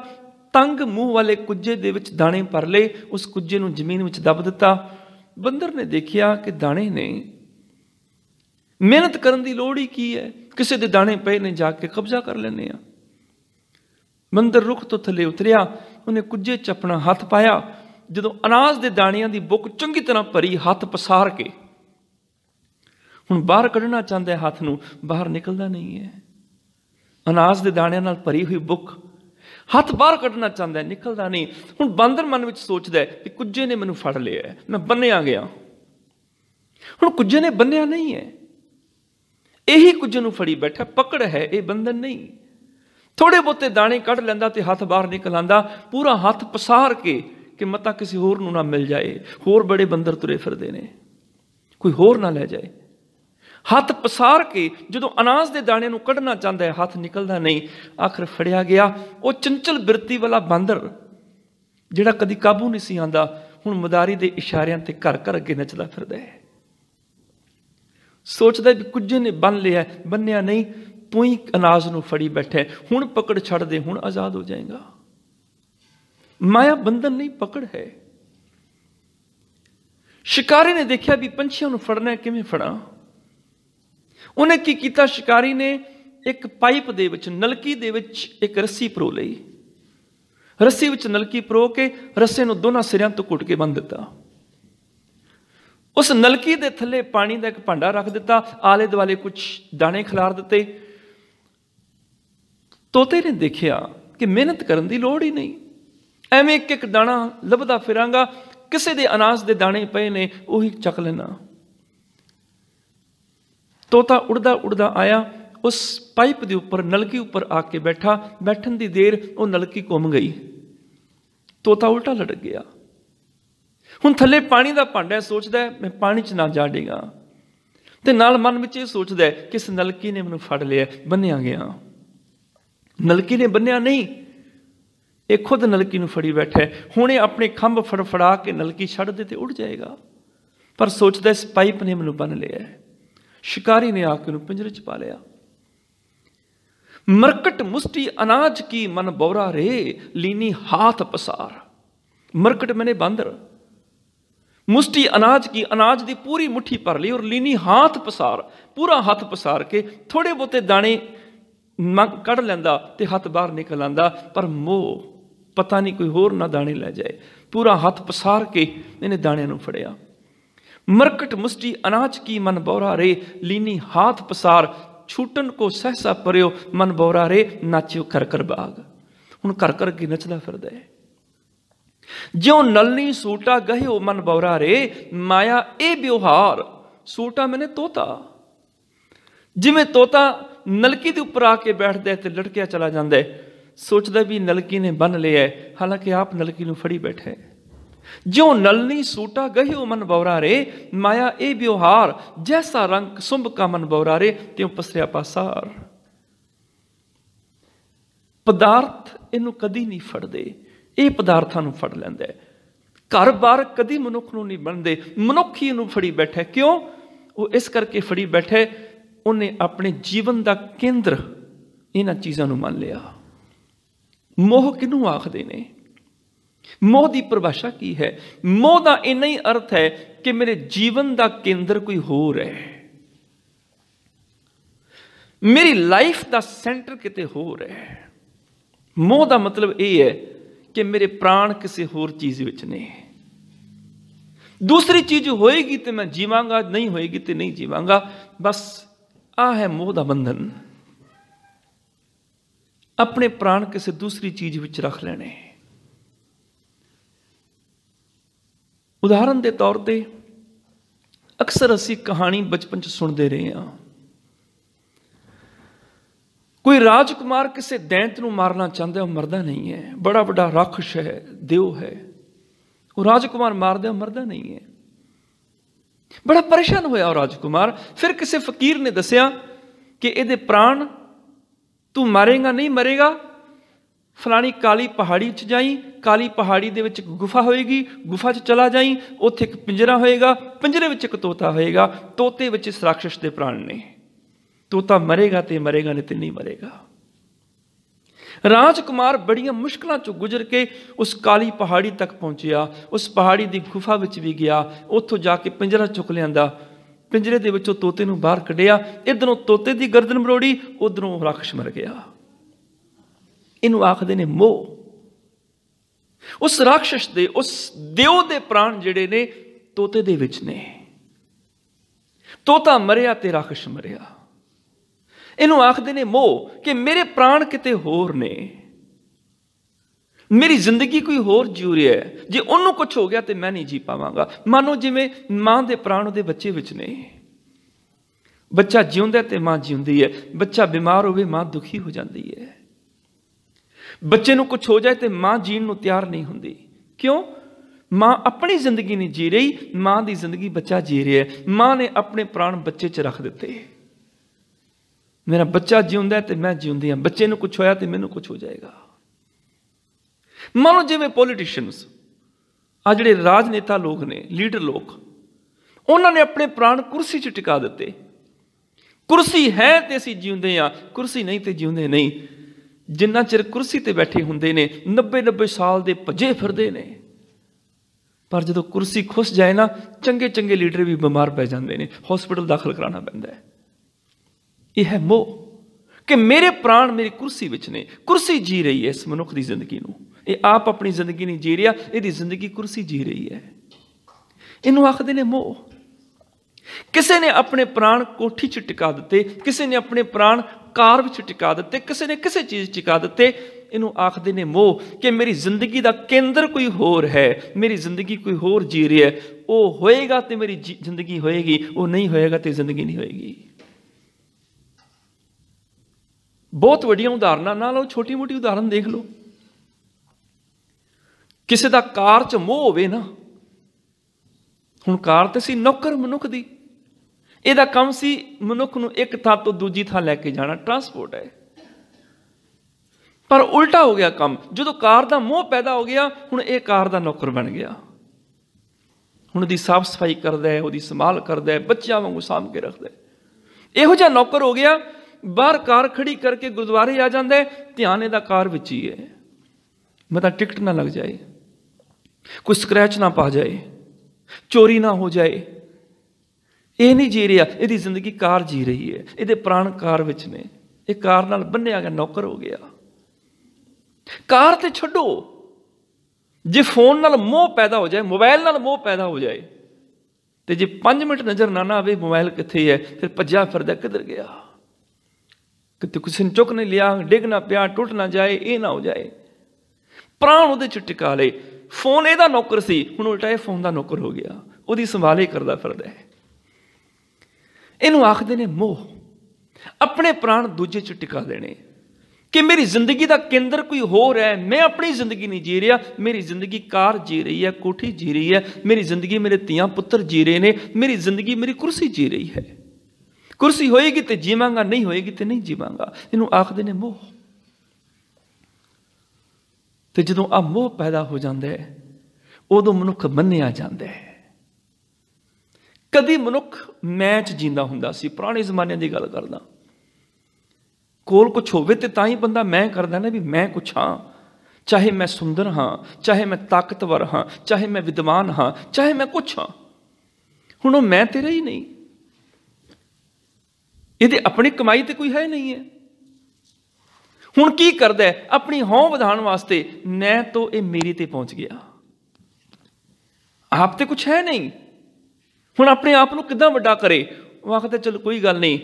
ਤੰਗ ਮੂੰਹ ਵਾਲੇ ਕੁੱਜੇ ਦੇ ਵਿੱਚ ਦਾਣੇ ਭਰ ਲਏ ਉਸ ਕੁੱਜੇ ਨੂੰ ਜ਼ਮੀਨ ਵਿੱਚ ਦਬ ਦਿੱਤਾ ਬੰਦਰ ਨੇ ਦੇਖਿਆ ਕਿ ਦਾਣੇ ਨੇ ਮਿਹਨਤ ਕਰਨ ਦੀ ਲੋੜ ਹੀ ਕੀ ਹੈ ਕਿਸੇ ਦੇ ਦਾਣੇ ਪਏ ਨੇ ਜਾ ਕੇ ਕਬਜ਼ਾ ਕਰ ਲੈਣੇ ਆ ਮੰਦਰ ਰੁੱਖ ਤੋਂ ਥੱਲੇ ਉਤਰਿਆ ਉਹਨੇ ਕੁੱਜੇ 'ਚ ਆਪਣਾ ਹੱਥ ਪਾਇਆ ਜਦੋਂ ਅਨਾਜ ਦੇ ਦਾਣਿਆਂ ਦੀ ਬੁੱਕ ਚੰਗੀ ਤਰ੍ਹਾਂ ਭਰੀ ਹੱਥ ਪਸਾਰ ਕੇ ਹੁਣ ਬਾਹਰ ਕੱਢਣਾ ਚਾਹੁੰਦਾ ਹੱਥ ਨੂੰ ਬਾਹਰ ਨਿਕਲਦਾ ਨਹੀਂ ਹੈ ਅਨਾਜ ਦੇ ਦਾਣਿਆਂ ਨਾਲ ਭਰੀ ਹੋਈ ਬੁੱਕ ਹੱਥ ਬਾਹਰ ਕੱਢਣਾ ਚਾਹੁੰਦਾ ਨਿਕਲਦਾ ਨਹੀਂ ਹੁਣ ਬਾਂਦਰ ਮਨ ਵਿੱਚ ਸੋਚਦਾ ਹੈ ਕਿ ਕੁੱਜੇ ਨੇ ਮੈਨੂੰ ਫੜ ਲਿਆ ਮੈਂ ਬੰਨਿਆ ਗਿਆ ਹੁਣ ਕੁੱਜੇ ਨੇ ਬੰਨਿਆ ਨਹੀਂ ਹੈ ਇਹੀ ਕੁੱਜੇ ਨੂੰ ਫੜੀ ਬੈਠਾ ਪਕੜ ਹੈ ਇਹ ਬੰਧਨ ਨਹੀਂ ਥੋੜੇ ਬੋਤੇ ਦਾਣੇ ਕੱਢ ਲੈਂਦਾ ਤੇ ਹੱਥ ਬਾਹਰ ਨਿਕਲ ਆਂਦਾ ਪੂਰਾ ਹੱਥ ਪਸਾਰ ਕੇ ਕਿ ਮਤਾ ਕਿਸੇ ਹੋਰ ਨੂੰ ਨਾ ਮਿਲ ਜਾਏ ਹੋਰ ਬੜੇ ਬੰਦਰ ਤੁਰੇ ਫਿਰਦੇ ਨੇ ਕੋਈ ਹੋਰ ਨਾ ਲੈ ਜਾਏ ਹੱਥ ਪਸਾਰ ਕੇ ਜਦੋਂ ਅਨਾਜ ਦੇ ਦਾਣੇ ਨੂੰ ਕੱਢਣਾ ਚਾਹੁੰਦਾ ਹੈ ਹੱਥ ਨਿਕਲਦਾ ਨਹੀਂ ਆਖਰ ਫੜਿਆ ਗਿਆ ਉਹ ਚੰਚਲ ਬਿਰਤੀ ਵਾਲਾ ਬਾਂਦਰ ਜਿਹੜਾ ਕਦੀ ਕਾਬੂ ਨਹੀਂ ਸੀ ਆਂਦਾ ਹੁਣ ਮਦਾਰੀ ਦੇ ਇਸ਼ਾਰਿਆਂ ਤੇ ਘਰ ਘਰ ਅੱਗੇ ਨੱਚਦਾ ਫਿਰਦਾ ਹੈ ਸੋਚਦਾ ਵੀ ਕੁਝ ਨੇ ਬੰਨ ਲਿਆ ਬੰਨਿਆ ਨਹੀਂ ਤੂੰ ਹੀ ਅਨਾਜ ਨੂੰ ਫੜੀ ਬੈਠੇ ਹੁਣ ਪਕੜ ਛੱਡ ਦੇ ਹੁਣ ਆਜ਼ਾਦ ਹੋ ਜਾਏਗਾ ਮਾਇਆ ਬੰਧਨ ਨਹੀਂ ਪਕੜ ਹੈ ਸ਼ਿਕਾਰੀ ਨੇ ਦੇਖਿਆ ਵੀ ਪੰਛੀਆਂ ਨੂੰ ਫੜਨਾ ਕਿਵੇਂ ਫੜਾਂ ਉਹਨੇ ਕੀ ਕੀਤਾ ਸ਼ਿਕਾਰੀ ਨੇ ਇੱਕ ਪਾਈਪ ਦੇ ਵਿੱਚ ਨਲਕੀ ਦੇ ਵਿੱਚ ਇੱਕ ਰੱਸੀ ਪਰੋ ਲਈ ਰੱਸੀ ਵਿੱਚ ਨਲਕੀ ਪਰੋ ਕੇ ਰੱਸੇ ਨੂੰ ਦੋਨਾਂ ਸਿਰਿਆਂ ਤੋਂ ਘੁੱਟ ਕੇ ਬੰਨ ਦਿੱਤਾ ਉਸ ਨਲਕੀ ਦੇ ਥੱਲੇ ਪਾਣੀ ਦਾ ਇੱਕ ਭਾਂਡਾ ਰੱਖ ਦਿੱਤਾ ਆਲੇ ਦੁਆਲੇ ਕੁਝ ਦਾਣੇ ਖਿਲਾਰ ਦਿੱਤੇ ਤੋਤੇ ਨੇ ਦੇਖਿਆ ਕਿ ਮਿਹਨਤ ਕਰਨ ਦੀ ਲੋੜ ਹੀ ਨਹੀਂ ਐਵੇਂ ਇੱਕ ਇੱਕ ਦਾਣਾ ਲੱਭਦਾ ਫਿਰਾਂਗਾ ਕਿਸੇ ਦੇ ਅਨਾਜ ਦੇ ਦਾਣੇ ਪਏ ਨੇ ਉਹੀ ਚੱਕ ਲੈਣਾ ਤੋਤਾ ਉੜਦਾ ਉੜਦਾ ਆਇਆ ਉਸ ਪਾਈਪ ਦੇ ਉੱਪਰ ਨਲਕੀ ਉੱਪਰ ਆ ਕੇ ਬੈਠਾ ਬੈਠਣ ਦੀ ਦੇਰ ਉਹ ਨਲਕੀ ਘੁੰਮ ਗਈ ਤੋਤਾ ਉਲਟਾ ਲੜ ਗਿਆ ਹੁਣ ਥੱਲੇ ਪਾਣੀ ਦਾ ਭਾਂਡਾ ਸੋਚਦਾ ਮੈਂ ਪਾਣੀ 'ਚ ਨਾ ਜਾ ਡੇਗਾ ਤੇ ਨਾਲ ਮਨ ਵਿੱਚ ਇਹ ਸੋਚਦਾ ਕਿ ਇਸ ਨਲਕੀ ਨੇ ਮੈਨੂੰ ਫੜ ਲਿਆ ਬੰਨਿਆ ਗਿਆ ਨਲਕੀ ਨੇ ਬੰਨਿਆ ਨਹੀਂ ਇਹ ਖੁਦ ਨਲਕੀ ਨੂੰ ਫੜੀ ਬੈਠਾ ਹੁਣ ਇਹ ਆਪਣੇ ਖੰਭ ਫੜਫੜਾ ਕੇ ਨਲਕੀ ਛੱਡ ਦੇ ਤੇ ਉੱਡ ਜਾਏਗਾ ਪਰ ਸੋਚਦਾ ਇਸ ਪਾਈਪ ਨੇ ਮੈਨੂੰ ਬੰਨ ਲਿਆ ਨੇ ਆ ਕੇ ਉਹਨੂੰ ਪਿੰਜਰੇ ਚ ਪਾ ਲਿਆ ਮਰਕਟ ਮੁਸਤੀ ਅਨਾਜ ਕੀ ਮਨ ਬੌਰਾ ਰੇ ਲੀਨੀ ਹਾਥ ਪਸਾਰ ਮਰਕਟ ਮੈਨੇ ਬਾਂਦਰ ਮੁਸਤੀ ਅਨਾਜ ਕੀ ਅਨਾਜ ਦੀ ਪੂਰੀ ਮੁਠੀ ਭਰ ਲਈ ਔਰ ਲੀਨੀ ਹਾਥ ਪਸਾਰ ਪੂਰਾ ਹੱਥ ਪਸਾਰ ਕੇ ਥੋੜੇ ਬੋਤੇ ਦਾਣੇ ਕੱਢ ਲੈਂਦਾ ਤੇ ਹੱਥ ਬਾਹਰ ਨਿਕਲ ਆਂਦਾ ਪਰ ਮੋਹ ਪਤਾ ਨਹੀਂ ਕੋਈ ਹੋਰ ਨਾ ਦਾਣੇ ਲੈ ਜਾਏ ਪੂਰਾ ਹੱਥ ਪਸਾਰ ਕੇ ਇਹਨੇ ਦਾਣਿਆਂ ਨੂੰ ਫੜਿਆ ਮਰਕਟ ਮੁਸਤੀ ਅਨਾਜ ਕੀ ਮਨ ਬੋਰਾ ਰੇ ਲੀਨੀ ਹਾਥ ਪਸਾਰ ਛੂਟਨ ਕੋ ਸਹਸਾ ਪਰਿਓ ਮਨ ਬੋਰਾ ਰੇ ਨਾਚਿਓ ਕਰ ਕਰ ਬਾਗ ਹੁਣ ਕਰ ਕਰ ਕੇ ਨੱਚਦਾ ਫਿਰਦਾ ਹੈ ਜਿਉ ਨਲਨੀ ਸੂਟਾ ਗਹਿਓ ਮਨ ਬੋਰਾ ਰੇ ਮਾਇਆ ਇਹ ਵਿਵਹਾਰ ਸੂਟਾ ਮੈਨੇ ਤੋਤਾ ਜਿਵੇਂ ਤੋਤਾ ਨਲਕੀ ਦੇ ਉੱਪਰ ਆ ਕੇ ਬੈਠਦਾ ਤੇ ਲਟਕਿਆ ਚਲਾ ਜਾਂਦਾ ਸੋਚਦਾ ਵੀ ਨਲਕੀ ਨੇ ਬੰਨ ਲਿਆ ਹਾਲਾਂਕਿ ਆਪ ਨਲਕੀ ਨੂੰ ਫੜੀ ਬੈਠੇ ਜਿਉ ਨਲਨੀ ਸੂਟਾ ਗਹਿਉ ਮਨ ਰੇ ਮਾਇਆ ਇਹ ਵਿਵਹਾਰ ਜੈਸਾ ਰੰਗ ਸੁੰਭ ਕਾ ਮਨ ਰੇ ਤਿਉ ਪਸਰਿਆ ਪਾਸਾਰ ਪਦਾਰਥ ਇਹਨੂੰ ਕਦੀ ਨਹੀਂ ਫੜਦੇ ਇਹ ਪਦਾਰਥਾਂ ਨੂੰ ਫੜ ਲੈਂਦਾ ਹੈ ਘਰ-ਬਾਰ ਕਦੀ ਮਨੁੱਖ ਨੂੰ ਨਹੀਂ ਬਣਦੇ ਮਨੁੱਖ ਹੀ ਇਹਨੂੰ ਫੜੀ ਬੈਠਾ ਕਿਉਂ ਉਹ ਇਸ ਕਰਕੇ ਫੜੀ ਬੈਠੇ ਉਹਨੇ ਆਪਣੇ ਜੀਵਨ ਦਾ ਕੇਂਦਰ ਇਹਨਾਂ ਚੀਜ਼ਾਂ ਨੂੰ ਮੰਨ ਲਿਆ ਮੋਹ ਕਿਨੂੰ ਆਖਦੇ ਨੇ ਮੋਹ ਦੀ ਪਰਿਭਾਸ਼ਾ ਕੀ ਹੈ ਮੋਹ ਦਾ ਇੰਨਾ ਹੀ ਅਰਥ ਹੈ ਕਿ ਮੇਰੇ ਜੀਵਨ ਦਾ ਕੇਂਦਰ ਕੋਈ ਹੋਰ ਹੈ ਮੇਰੀ ਲਾਈਫ ਦਾ ਸੈਂਟਰ ਕਿਤੇ ਹੋਰ ਹੈ ਮੋਹ ਦਾ ਮਤਲਬ ਇਹ ਹੈ ਕਿ ਮੇਰੇ ਪ੍ਰਾਣ ਕਿਸੇ ਹੋਰ ਚੀਜ਼ ਵਿੱਚ ਨੇ ਦੂਸਰੀ ਚੀਜ਼ ਹੋਏਗੀ ਤੇ ਮੈਂ ਜੀਵਾਂਗਾ ਨਹੀਂ ਹੋਏਗੀ ਤੇ ਨਹੀਂ ਜੀਵਾਂਗਾ ਬਸ ਆ ਹੈ ਮੋਹ ਦਾ ਬੰਧਨ ਆਪਣੇ ਪ੍ਰਾਣ ਕਿਸੇ ਦੂਸਰੀ ਚੀਜ਼ ਵਿੱਚ ਰੱਖ ਲੈਣੇ ਉਦਾਹਰਨ ਦੇ ਤੌਰ ਤੇ ਅਕਸਰ ਅਸੀਂ ਕਹਾਣੀ ਬਚਪਨ 'ਚ ਸੁਣਦੇ ਰਹੇ ਹਾਂ ਕੋਈ ਰਾਜਕੁਮਾਰ ਕਿਸੇ ਦੈਂਤ ਨੂੰ ਮਾਰਨਾ ਚਾਹੁੰਦਾ ਉਹ ਮਰਦਾ ਨਹੀਂ ਹੈ ਬੜਾ ਵੱਡਾ ਰਖਸ਼ ਹੈ ਦਿਉ ਹੈ ਉਹ ਰਾਜਕੁਮਾਰ ਮਾਰਦੇ ਉਹ ਮਰਦਾ ਨਹੀਂ ਹੈ ਬੜਾ ਪਰੇਸ਼ਾਨ ਹੋਇਆ ਉਹ ਰਾਜਕੁਮਾਰ ਫਿਰ ਕਿਸੇ ਫਕੀਰ ਨੇ ਦੱਸਿਆ ਕਿ ਇਹਦੇ ਪ੍ਰਾਣ ਤੂੰ ਮਾਰੇਗਾ ਨਹੀਂ ਮਰੇਗਾ ਫਲਾਣੀ ਕਾਲੀ ਪਹਾੜੀ 'ਚ ਜਾਈ ਕਾਲੀ ਪਹਾੜੀ ਦੇ ਵਿੱਚ ਇੱਕ ਗੁਫਾ ਹੋਏਗੀ ਗੁਫਾ 'ਚ ਚਲਾ ਜਾਈ ਉੱਥੇ ਇੱਕ ਪਿੰਜਰਾ ਹੋਏਗਾ ਪਿੰਜਰੇ ਵਿੱਚ ਇੱਕ ਤੋਤਾ ਹੋਏਗਾ ਤੋਤੇ ਵਿੱਚ ਸਰਾਖਸ਼ ਦੇ ਪ੍ਰਾਣ ਨੇ ਤੋਤਾ ਮਰੇਗਾ ਤੇ ਮਰੇਗਾ ਨਹੀਂ ਤੇ ਨਹੀਂ ਮਰੇਗਾ ਰਾਜਕੁਮਾਰ ਬੜੀਆਂ ਮੁਸ਼ਕਲਾਂ ਚੋਂ ਗੁਜ਼ਰ ਕੇ ਉਸ ਕਾਲੀ ਪਹਾੜੀ ਤੱਕ ਪਹੁੰਚਿਆ ਉਸ ਪਹਾੜੀ ਦੀ ਗੁਫਾ ਵਿੱਚ ਵੀ ਗਿਆ ਉੱਥੋਂ ਜਾ ਕੇ ਪਿੰਜਰਾ ਚੁੱਕ ਲਿਆਂਦਾ ਪਿੰਜਰੇ ਦੇ ਵਿੱਚੋਂ ਤੋਤੇ ਨੂੰ ਬਾਹਰ ਕੱਢਿਆ ਇਧਰੋਂ ਤੋਤੇ ਦੀ ਗਰਦਨ ਮਰੋੜੀ ਉਧਰੋਂ ਰਾਖਸ਼ ਮਰ ਗਿਆ ਇਹਨੂੰ ਆਖਦੇ ਨੇ ਮੋਹ ਉਸ ਰਾਖਸ਼ ਦੇ ਉਸ ਦਿਓ ਦੇ ਪ੍ਰਾਣ ਜਿਹੜੇ ਨੇ ਤੋਤੇ ਦੇ ਵਿੱਚ ਨੇ ਤੋਤਾ ਮਰਿਆ ਤੇ ਰਾਖਸ਼ ਮਰਿਆ ਇਹਨੂੰ ਆਖਦੇ ਨੇ ਮੋਹ ਕਿ ਮੇਰੇ ਪ੍ਰਾਣ ਕਿਤੇ ਹੋਰ ਨੇ ਮੇਰੀ ਜ਼ਿੰਦਗੀ ਕੋਈ ਹੋਰ ਜੀ ਰਿਹਾ ਹੈ ਜੇ ਉਹਨੂੰ ਕੁਝ ਹੋ ਗਿਆ ਤੇ ਮੈਂ ਨਹੀਂ ਜੀ ਪਾਵਾਂਗਾ ਮਾਨੋ ਜਿਵੇਂ ਮਾਂ ਦੇ ਪ੍ਰਾਣ ਉਹਦੇ ਬੱਚੇ ਵਿੱਚ ਨੇ ਬੱਚਾ ਜਿਉਂਦਾ ਤੇ ਮਾਂ ਜਿਉਂਦੀ ਹੈ ਬੱਚਾ ਬਿਮਾਰ ਹੋਵੇ ਮਾਂ ਦੁਖੀ ਹੋ ਜਾਂਦੀ ਹੈ ਬੱਚੇ ਨੂੰ ਕੁਝ ਹੋ ਜਾਏ ਤੇ ਮਾਂ ਜੀਣ ਨੂੰ ਤਿਆਰ ਨਹੀਂ ਹੁੰਦੀ ਕਿਉਂ ਮਾਂ ਆਪਣੀ ਜ਼ਿੰਦਗੀ ਨਹੀਂ ਜੀ ਰਹੀ ਮਾਂ ਦੀ ਜ਼ਿੰਦਗੀ ਬੱਚਾ ਜੀ ਰਿਹਾ ਹੈ ਮਾਂ ਨੇ ਆਪਣੇ ਪ੍ਰਾਣ ਬੱਚੇ 'ਚ ਰੱਖ ਦਿੱਤੇ ਮੇਰਾ ਬੱਚਾ ਜਿਉਂਦਾ ਤੇ ਮੈਂ ਜਿਉਂਦੀ ਹਾਂ ਬੱਚੇ ਨੂੰ ਕੁਝ ਹੋਇਆ ਤੇ ਮੈਨੂੰ ਕੁਝ ਹੋ ਜਾਏਗਾ ਮਨ ਜਿਵੇਂ ਪੋਲੀਟੀਸ਼ੀਅਨਸ ਆ ਜਿਹੜੇ ਰਾਜਨੇਤਾ ਲੋਕ ਨੇ ਲੀਡਰ ਲੋਕ ਉਹਨਾਂ ਨੇ ਆਪਣੇ ਪ੍ਰਾਣ ਕੁਰਸੀ 'ਚ ਟਿਕਾ ਦਿੱਤੇ ਕੁਰਸੀ ਹੈ ਤੇ ਅਸੀਂ ਜਿਉਂਦੇ ਆ ਕੁਰਸੀ ਨਹੀਂ ਤੇ ਜਿਉਂਦੇ ਨਹੀਂ ਜਿੰਨਾ ਚਿਰ ਕੁਰਸੀ ਤੇ ਬੈਠੇ ਹੁੰਦੇ ਨੇ 90 90 ਸਾਲ ਦੇ ਭਜੇ ਫਿਰਦੇ ਨੇ ਪਰ ਜਦੋਂ ਕੁਰਸੀ ਖੁੱਸ ਜਾਏ ਨਾ ਚੰਗੇ ਚੰਗੇ ਲੀਡਰ ਵੀ ਬਿਮਾਰ ਪੈ ਜਾਂਦੇ ਨੇ ਹਸਪੀਟਲ ਦਾਖਲ ਕਰਾਉਣਾ ਪੈਂਦਾ ਹੈ ਇਹ ਹੈ ਮੋ ਕਿ ਮੇਰੇ ਪ੍ਰਾਣ ਮੇਰੀ ਕੁਰਸੀ ਵਿੱਚ ਨੇ ਕੁਰਸੀ ਜੀ ਰਹੀ ਹੈ ਇਸ ਮਨੁੱਖ ਦੀ ਜ਼ਿੰਦਗੀ ਨੂੰ ਇਹ ਆਪ ਆਪਣੀ ਜ਼ਿੰਦਗੀ ਨਹੀਂ ਜੀ ਰਿਹਾ ਇਹਦੀ ਜ਼ਿੰਦਗੀ ਕੁਰਸੀ ਜੀ ਰਹੀ ਹੈ ਇਹਨੂੰ ਆਖਦੇ ਨੇ ਮੋ ਕਿਸੇ ਨੇ ਆਪਣੇ ਪ੍ਰਾਣ ਕੋਠੀ 'ਚ ਟਿਕਾ ਦਿੱਤੇ ਕਿਸੇ ਨੇ ਆਪਣੇ ਪ੍ਰਾਣ ਕਾਰ ਵਿੱਚ ਟਿਕਾ ਦਿੱਤੇ ਕਿਸੇ ਨੇ ਕਿਸੇ ਚੀਜ਼ 'ਚ ਟਿਕਾ ਦਿੱਤੇ ਇਹਨੂੰ ਆਖਦੇ ਨੇ ਮੋਹ ਕਿ ਮੇਰੀ ਜ਼ਿੰਦਗੀ ਦਾ ਕੇਂਦਰ ਕੋਈ ਹੋਰ ਹੈ ਮੇਰੀ ਜ਼ਿੰਦਗੀ ਕੋਈ ਹੋਰ ਜੀ ਰਿਹਾ ਹੈ ਉਹ ਹੋਏਗਾ ਤੇ ਮੇਰੀ ਜ਼ਿੰਦਗੀ ਹੋਏਗੀ ਉਹ ਨਹੀਂ ਹੋਏਗਾ ਤੇ ਜ਼ਿੰਦਗੀ ਨਹੀਂ ਹੋਏਗੀ ਬਹੁਤ ਵੱਡੀਆਂ ਉਦਾਹਰਨਾਂ ਨਾਲ ਉਹ ਛੋਟੀ-ਮੋਟੀ ਉਦਾਹਰਨ ਦੇਖ ਲਓ ਕਿਸੇ ਦਾ ਕਾਰ 'ਚ ਮੋਹ ਹੋਵੇ ਨਾ ਹੁਣ ਕਾਰ ਤੇ ਸੀ ਨੌਕਰ ਮਨੁੱਖ ਦੀ ਇਹਦਾ ਕੰਮ ਸੀ ਮਨੁੱਖ ਨੂੰ ਇੱਕ ਥਾਂ ਤੋਂ ਦੂਜੀ ਥਾਂ ਲੈ ਕੇ ਜਾਣਾ ਟਰਾਂਸਪੋਰਟ ਹੈ ਪਰ ਉਲਟਾ ਹੋ ਗਿਆ ਕੰਮ ਜਦੋਂ ਕਾਰ ਦਾ ਮੋਹ ਪੈਦਾ ਹੋ ਗਿਆ ਹੁਣ ਇਹ ਕਾਰ ਦਾ ਨੌਕਰ ਬਣ ਗਿਆ ਹੁਣ ਦੀ ਸਾਫ ਸਫਾਈ ਕਰਦਾ ਹੈ ਉਹਦੀ ਸੰਭਾਲ ਕਰਦਾ ਹੈ ਬੱਚਿਆਂ ਵਾਂਗੂ ਸਾਂਭ ਕੇ ਰੱਖਦਾ ਹੈ ਇਹੋ ਜਿਹਾ ਨੌਕਰ ਹੋ ਗਿਆ ਬਾਹਰ ਕਾਰ ਖੜੀ ਕਰਕੇ ਗੁਰਦੁਆਰੇ ਆ ਜਾਂਦਾ ਹੈ ਧਿਆਨ ਇਹਦਾ ਕਾਰ ਵਿੱਚ ਹੀ ਹੈ ਮਤਾ ਟਿਕਟ ਨਾ ਲੱਗ ਜਾਏ ਕੋਈ ਸਕ੍ਰੈਚ ਨਾ ਪਾ ਜਾਏ ਚੋਰੀ ਨਾ ਹੋ ਜਾਏ ਇਹ ਨਹੀਂ ਜੀ ਰਿਹਾ ਇਹਦੀ ਜ਼ਿੰਦਗੀ ਕਾਰ ਜੀ ਰਹੀ ਹੈ ਇਹਦੇ ਪ੍ਰਾਣ ਕਾਰ ਵਿੱਚ ਨੇ ਇਹ ਕਾਰ ਨਾਲ ਬੰਨਿਆ ਗਿਆ ਨੌਕਰ ਹੋ ਗਿਆ ਕਾਰ ਤੇ ਛੱਡੋ ਜੇ ਫੋਨ ਨਾਲ ਮੋਹ ਪੈਦਾ ਹੋ ਜਾਏ ਮੋਬਾਈਲ ਨਾਲ ਮੋਹ ਪੈਦਾ ਹੋ ਜਾਏ ਤੇ ਜੇ 5 ਮਿੰਟ ਨਜ਼ਰ ਨਾ ਨਾ ਆਵੇ ਮੋਬਾਈਲ ਕਿੱਥੇ ਹੈ ਫਿਰ ਭੱਜਿਆ ਫਿਰਦਾ ਕਿੱਧਰ ਗਿਆ ਕਿਤੇ ਕਿਸੇ ਨੇ ਚੁੱਕ ਨਹੀਂ ਲਿਆ ਡਿੱਗ ਨਾ ਪਿਆ ਟੁੱਟ ਨਾ ਜਾਏ ਇਹ ਨਾ ਹੋ ਜਾਏ ਪ੍ਰਾਣ ਉਹਦੇ ਚ ਟਿਕਾ ਲੇ ਫੋਨ ਇਹਦਾ ਨੌਕਰ ਸੀ ਹੁਣ ਉਲਟਾ ਇਹ ਫੋਨ ਦਾ ਨੌਕਰ ਹੋ ਗਿਆ ਉਹਦੀ ਸੰਭਾਲੇ ਕਰਦਾ ਫਿਰਦਾ ਹੈ ਇਹਨੂੰ ਆਖਦੇ ਨੇ ਮੋਹ ਆਪਣੇ ਪ੍ਰਾਣ ਦੂਜੇ 'ਚ ਟਿਕਾ ਦੇਣੇ ਕਿ ਮੇਰੀ ਜ਼ਿੰਦਗੀ ਦਾ ਕੇਂਦਰ ਕੋਈ ਹੋਰ ਹੈ ਮੈਂ ਆਪਣੀ ਜ਼ਿੰਦਗੀ ਨਹੀਂ ਜੀ ਰਿਹਾ ਮੇਰੀ ਜ਼ਿੰਦਗੀ ਕਾਰ ਜੀ ਰਹੀ ਹੈ ਕੋਠੀ ਜੀ ਰਹੀ ਹੈ ਮੇਰੀ ਜ਼ਿੰਦਗੀ ਮੇਰੇ ਧੀਆਂ ਪੁੱਤਰ ਜੀ ਰਹੇ ਨੇ ਮੇਰੀ ਜ਼ਿੰਦਗੀ ਮੇਰੀ ਕੁਰਸੀ ਜੀ ਰਹੀ ਹੈ ਕੁਰਸੀ ਹੋਏਗੀ ਤੇ ਜੀਵਾਂਗਾ ਨਹੀਂ ਹੋਏਗੀ ਤੇ ਨਹੀਂ ਜੀਵਾਂਗਾ ਇਹਨੂੰ ਆਖਦੇ ਨੇ ਮੋਹ ਤੇ ਜਦੋਂ ਆ ਮੋਹ ਪੈਦਾ ਹੋ ਜਾਂਦਾ ਹੈ ਉਦੋਂ ਮਨੁੱਖ ਮੰਨਿਆ ਜਾਂਦਾ ਹੈ ਕਦੀ ਮਨੁੱਖ ਮੈਚ ਜਿੰਦਾ ਹੁੰਦਾ ਸੀ ਪੁਰਾਣੇ ਜ਼ਮਾਨੇ ਦੀ ਗੱਲ ਕਰਦਾ ਕੋਲ ਕੁਛ ਹੋਵੇ ਤੇ ਤਾਂ ਹੀ ਬੰਦਾ ਮੈਂ ਕਰਦਾ ਨਾ ਵੀ ਮੈਂ ਕੁਛ ਹਾਂ ਚਾਹੇ ਮੈਂ ਸੁੰਦਰ ਹਾਂ ਚਾਹੇ ਮੈਂ ਤਾਕਤਵਰ ਹਾਂ ਚਾਹੇ ਮੈਂ ਵਿਦਵਾਨ ਹਾਂ ਚਾਹੇ ਮੈਂ ਕੁਛ ਹਾਂ ਹੁਣ ਉਹ ਮੈਂ ਤੇਰਾ ਹੀ ਨਹੀਂ ਇਹਦੇ ਆਪਣੀ ਕਮਾਈ ਤੇ ਕੋਈ ਹੈ ਨਹੀਂ ਹੈ ਹੁਣ ਕੀ ਕਰਦਾ ਆਪਣੀ ਹੌਂ ਵਧਾਉਣ ਵਾਸਤੇ ਮੈਂ ਤੋਂ ਇਹ ਮੇਰੀ ਤੇ ਪਹੁੰਚ ਗਿਆ ਆਪ ਤੇ ਕੁਛ ਹੈ ਨਹੀਂ ਹੁਣ ਆਪਣੇ ਆਪ ਨੂੰ ਕਿਦਾਂ ਵੱਡਾ ਕਰੇ ਉਹ ਆਖਦਾ ਚਲ ਕੋਈ ਗੱਲ ਨਹੀਂ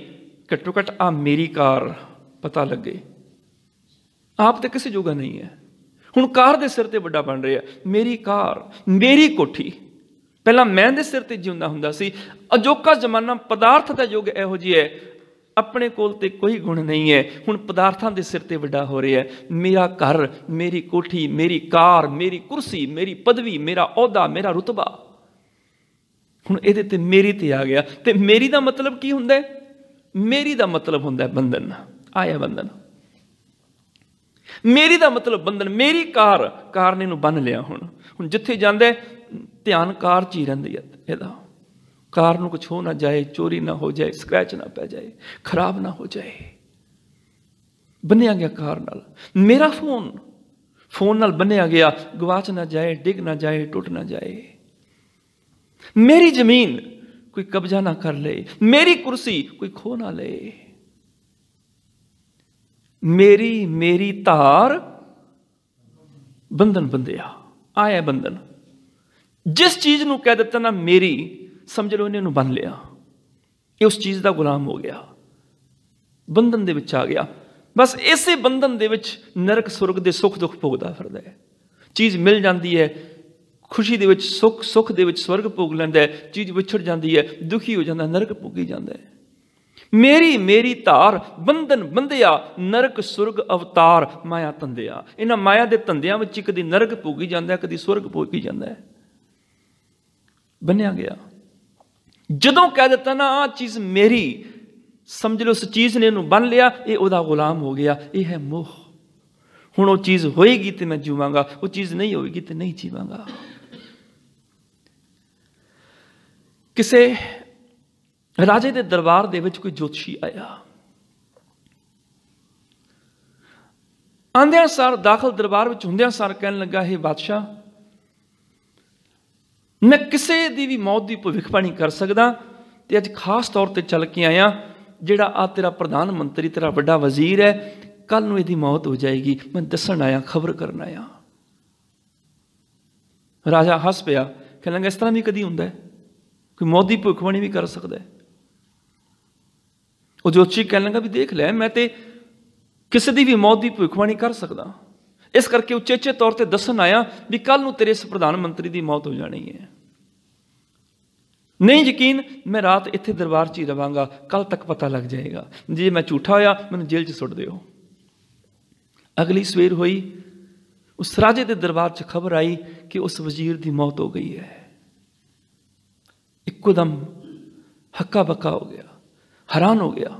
ਘੱਟੋ ਘੱਟ ਆ ਮੇਰੀ ਕਾਰ ਪਤਾ ਲੱਗੇ ਆਪ ਤੇ ਕਿਸੇ ਜੋਗਾ ਨਹੀਂ ਹੈ ਹੁਣ ਕਾਰ ਦੇ ਸਿਰ ਤੇ ਵੱਡਾ ਬਣ ਰਿਹਾ ਮੇਰੀ ਕਾਰ ਮੇਰੀ ਕੋਠੀ ਪਹਿਲਾਂ ਮੈਂ ਦੇ ਸਿਰ ਤੇ ਜਿਉਂਦਾ ਹੁੰਦਾ ਸੀ ਅਜੋਕਾ ਜ਼ਮਾਨਾ ਪਦਾਰਥ ਦਾ ਯੁੱਗ ਇਹੋ ਜਿਹਾ ਹੈ ਆਪਣੇ ਕੋਲ ਤੇ ਕੋਈ ਗੁਣ ਨਹੀਂ ਹੈ ਹੁਣ ਪਦਾਰਥਾਂ ਦੇ ਸਿਰ ਤੇ ਵੱਡਾ ਹੋ ਰਿਹਾ ਮੇਰਾ ਘਰ ਮੇਰੀ ਕੋਠੀ ਮੇਰੀ ਕਾਰ ਮੇਰੀ ਕੁਰਸੀ ਮੇਰੀ ਪਦਵੀ ਮੇਰਾ ਅਹੁਦਾ ਮੇਰਾ ਰਤਬਾ ਹੁਣ ਇਹਦੇ ਤੇ ਮੇਰੀ ਤੇ ਆ ਗਿਆ ਤੇ ਮੇਰੀ ਦਾ ਮਤਲਬ ਕੀ ਹੁੰਦਾ ਮੇਰੀ ਦਾ ਮਤਲਬ ਹੁੰਦਾ ਬੰਧਨ ਆਇਆ ਬੰਧਨ ਮੇਰੀ ਦਾ ਮਤਲਬ ਬੰਧਨ ਮੇਰੀ ਕਾਰ ਕਾਰ ਨੇ ਨੂੰ ਬੰਨ ਲਿਆ ਹੁਣ ਹੁਣ ਜਿੱਥੇ ਜਾਂਦਾ ਧਿਆਨ ਕਾਰ ਚ ਹੀ ਰਹਿੰਦੀ ਹੈ ਇਹਦਾ ਕਾਰ ਨੂੰ ਕੁਝ ਹੋ ਨਾ ਜਾਏ ਚੋਰੀ ਨਾ ਹੋ ਜਾਏ ਸਕ੍ਰੈਚ ਨਾ ਪੈ ਜਾਏ ਖਰਾਬ ਨਾ ਹੋ ਜਾਏ ਬੰਨਿਆ ਗਿਆ ਕਾਰ ਨਾਲ ਮੇਰਾ ਫੋਨ ਫੋਨ ਨਾਲ ਬੰਨਿਆ ਗਿਆ ਗਵਾਚ ਨਾ ਜਾਏ ਡਿੱਗ ਨਾ ਜਾਏ ਟੁੱਟ ਨਾ ਜਾਏ ਮੇਰੀ ਜ਼ਮੀਨ ਕੋਈ ਕਬਜ਼ਾ ਨਾ ਕਰ ਲੇ ਮੇਰੀ ਕੁਰਸੀ ਕੋਈ ਖੋ ਨਾ ਲੇ ਮੇਰੀ ਮੇਰੀ ਧਾਰ ਬੰਧਨ ਬੰਦਿਆ ਆਇਆ ਬੰਧਨ ਜਿਸ ਚੀਜ਼ ਨੂੰ ਕਹਿ ਦਿੱਤਾ ਨਾ ਮੇਰੀ ਸਮਝ ਲਓ ਇਹਨੇ ਨੂੰ ਬੰਨ ਲਿਆ ਇਹ ਉਸ ਚੀਜ਼ ਦਾ ਗੁਲਾਮ ਹੋ ਗਿਆ ਬੰਧਨ ਦੇ ਵਿੱਚ ਆ ਗਿਆ ਬਸ ਇਸੇ ਬੰਧਨ ਦੇ ਵਿੱਚ ਨਰਕ ਸੁਰਗ ਦੇ ਸੁੱਖ ਦੁੱਖ ਭੋਗਦਾ ਫਿਰਦਾ ਹੈ ਚੀਜ਼ ਮਿਲ ਜਾਂਦੀ ਹੈ ਖੁਸ਼ੀ ਦੇ ਵਿੱਚ ਸੁੱਖ ਸੁੱਖ ਦੇ ਵਿੱਚ ਸਵਰਗ ਭੋਗ ਲੈਂਦਾ ਹੈ ਚੀਜ਼ ਵਿਛੜ ਜਾਂਦੀ ਹੈ ਦੁਖੀ ਹੋ ਜਾਂਦਾ ਨਰਕ ਭੋਗੀ ਜਾਂਦਾ ਹੈ ਮੇਰੀ ਮੇਰੀ ਧਾਰ ਬੰਧਨ ਬੰਧਿਆ ਨਰਕ ਸੁਰਗ ਅਵਤਾਰ ਮਾਇਆ ਤੰਦਿਆ ਇਹਨਾਂ ਮਾਇਆ ਦੇ ਤੰਦਿਆਂ ਵਿੱਚ ਕਦੀ ਨਰਕ ਭੋਗੀ ਜਾਂਦਾ ਕਦੀ ਸੁਰਗ ਭੋਗੀ ਜਾਂਦਾ ਬੰਨਿਆ ਗਿਆ ਜਦੋਂ ਕਹਿ ਦਿੱਤਾ ਨਾ ਆ ਚੀਜ਼ ਮੇਰੀ ਸਮਝ ਲਓ ਉਸ ਚੀਜ਼ ਨੇ ਇਹਨੂੰ ਬੰਨ ਲਿਆ ਇਹ ਉਹਦਾ ਗੁਲਾਮ ਹੋ ਗਿਆ ਇਹ ਹੈ ਮੋਹ ਹੁਣ ਉਹ ਚੀਜ਼ ਹੋਏਗੀ ਤੇ ਮੈਂ ਜੀਵਾਂਗਾ ਉਹ ਚੀਜ਼ ਨਹੀਂ ਹੋਏਗੀ ਤੇ ਨਹੀਂ ਜੀਵਾਂਗਾ ਕਿਸੇ ਰਾਜੇ ਦੇ ਦਰਬਾਰ ਦੇ ਵਿੱਚ ਕੋਈ ਜੋਤਸ਼ੀ ਆਇਆ ਆਂਦਿਆਂ ਸਰ ਦਾਖਲ ਦਰਬਾਰ ਵਿੱਚ ਹੁੰਦਿਆਂ ਸਾਰ ਕਹਿਣ ਲੱਗਾ ਇਹ ਬਾਦਸ਼ਾਹ ਮੈਂ ਕਿਸੇ ਦੀ ਵੀ ਮੌਤ ਦੀ ਭਵਿੱਖਬਾਣੀ ਕਰ ਸਕਦਾ ਤੇ ਅੱਜ ਖਾਸ ਤੌਰ ਤੇ ਚੱਲ ਕੇ ਆਇਆ ਜਿਹੜਾ ਆ ਤੇਰਾ ਪ੍ਰਧਾਨ ਮੰਤਰੀ ਤੇਰਾ ਵੱਡਾ ਵਜ਼ੀਰ ਹੈ ਕੱਲ ਨੂੰ ਇਹਦੀ ਮੌਤ ਹੋ ਜਾਏਗੀ ਮੈਂ ਦੱਸਣ ਆਇਆ ਖਬਰ ਕਰਨ ਆਇਆ ਰਾਜਾ ਹੱਸ ਪਿਆ ਕਹਿੰਦਾ ਇਸ ਤਰ੍ਹਾਂ ਵੀ ਕਦੀ ਹੁੰਦਾ ਹੈ ਕੋਈ ਮੋਦੀ ਭੁਖਵਣੀ ਵੀ ਕਰ ਸਕਦਾ ਹੈ ਉਹ ਜੋਤਸ਼ੀ ਕਹਿ ਲੰਗਾ ਵੀ ਦੇਖ ਲੈ ਮੈਂ ਤੇ ਕਿਸੇ ਦੀ ਵੀ ਮੋਦੀ ਦੀ ਭੁਖਵਣੀ ਕਰ ਸਕਦਾ ਇਸ ਕਰਕੇ ਉਚੇਚੇ ਤੌਰ ਤੇ ਦੱਸਣ ਆਇਆ ਵੀ ਕੱਲ ਨੂੰ ਤੇਰੇ ਇਸ ਪ੍ਰਧਾਨ ਮੰਤਰੀ ਦੀ ਮੌਤ ਹੋ ਜਾਣੀ ਹੈ ਨਹੀਂ ਯਕੀਨ ਮੈਂ ਰਾਤ ਇੱਥੇ ਦਰਬਾਰ 'ਚ ਹੀ ਰਵਾਂਗਾ ਕੱਲ ਤੱਕ ਪਤਾ ਲੱਗ ਜਾਏਗਾ ਜੇ ਮੈਂ ਝੂਠਾ ਹੋਇਆ ਮੈਨੂੰ ਜੇਲ੍ਹ 'ਚ ਸੁੱਟ ਦਿਓ ਅਗਲੀ ਸਵੇਰ ਹੋਈ ਉਸ ਰਾਜੇ ਦੇ ਦਰਬਾਰ 'ਚ ਖਬਰ ਆਈ ਕਿ ਉਸ ਵਜ਼ੀਰ ਦੀ ਮੌਤ ਹੋ ਗਈ ਹੈ ਦਮ ਹੱਕਾ ਬੱਕਾ ਹੋ ਗਿਆ ਹੈਰਾਨ ਹੋ ਗਿਆ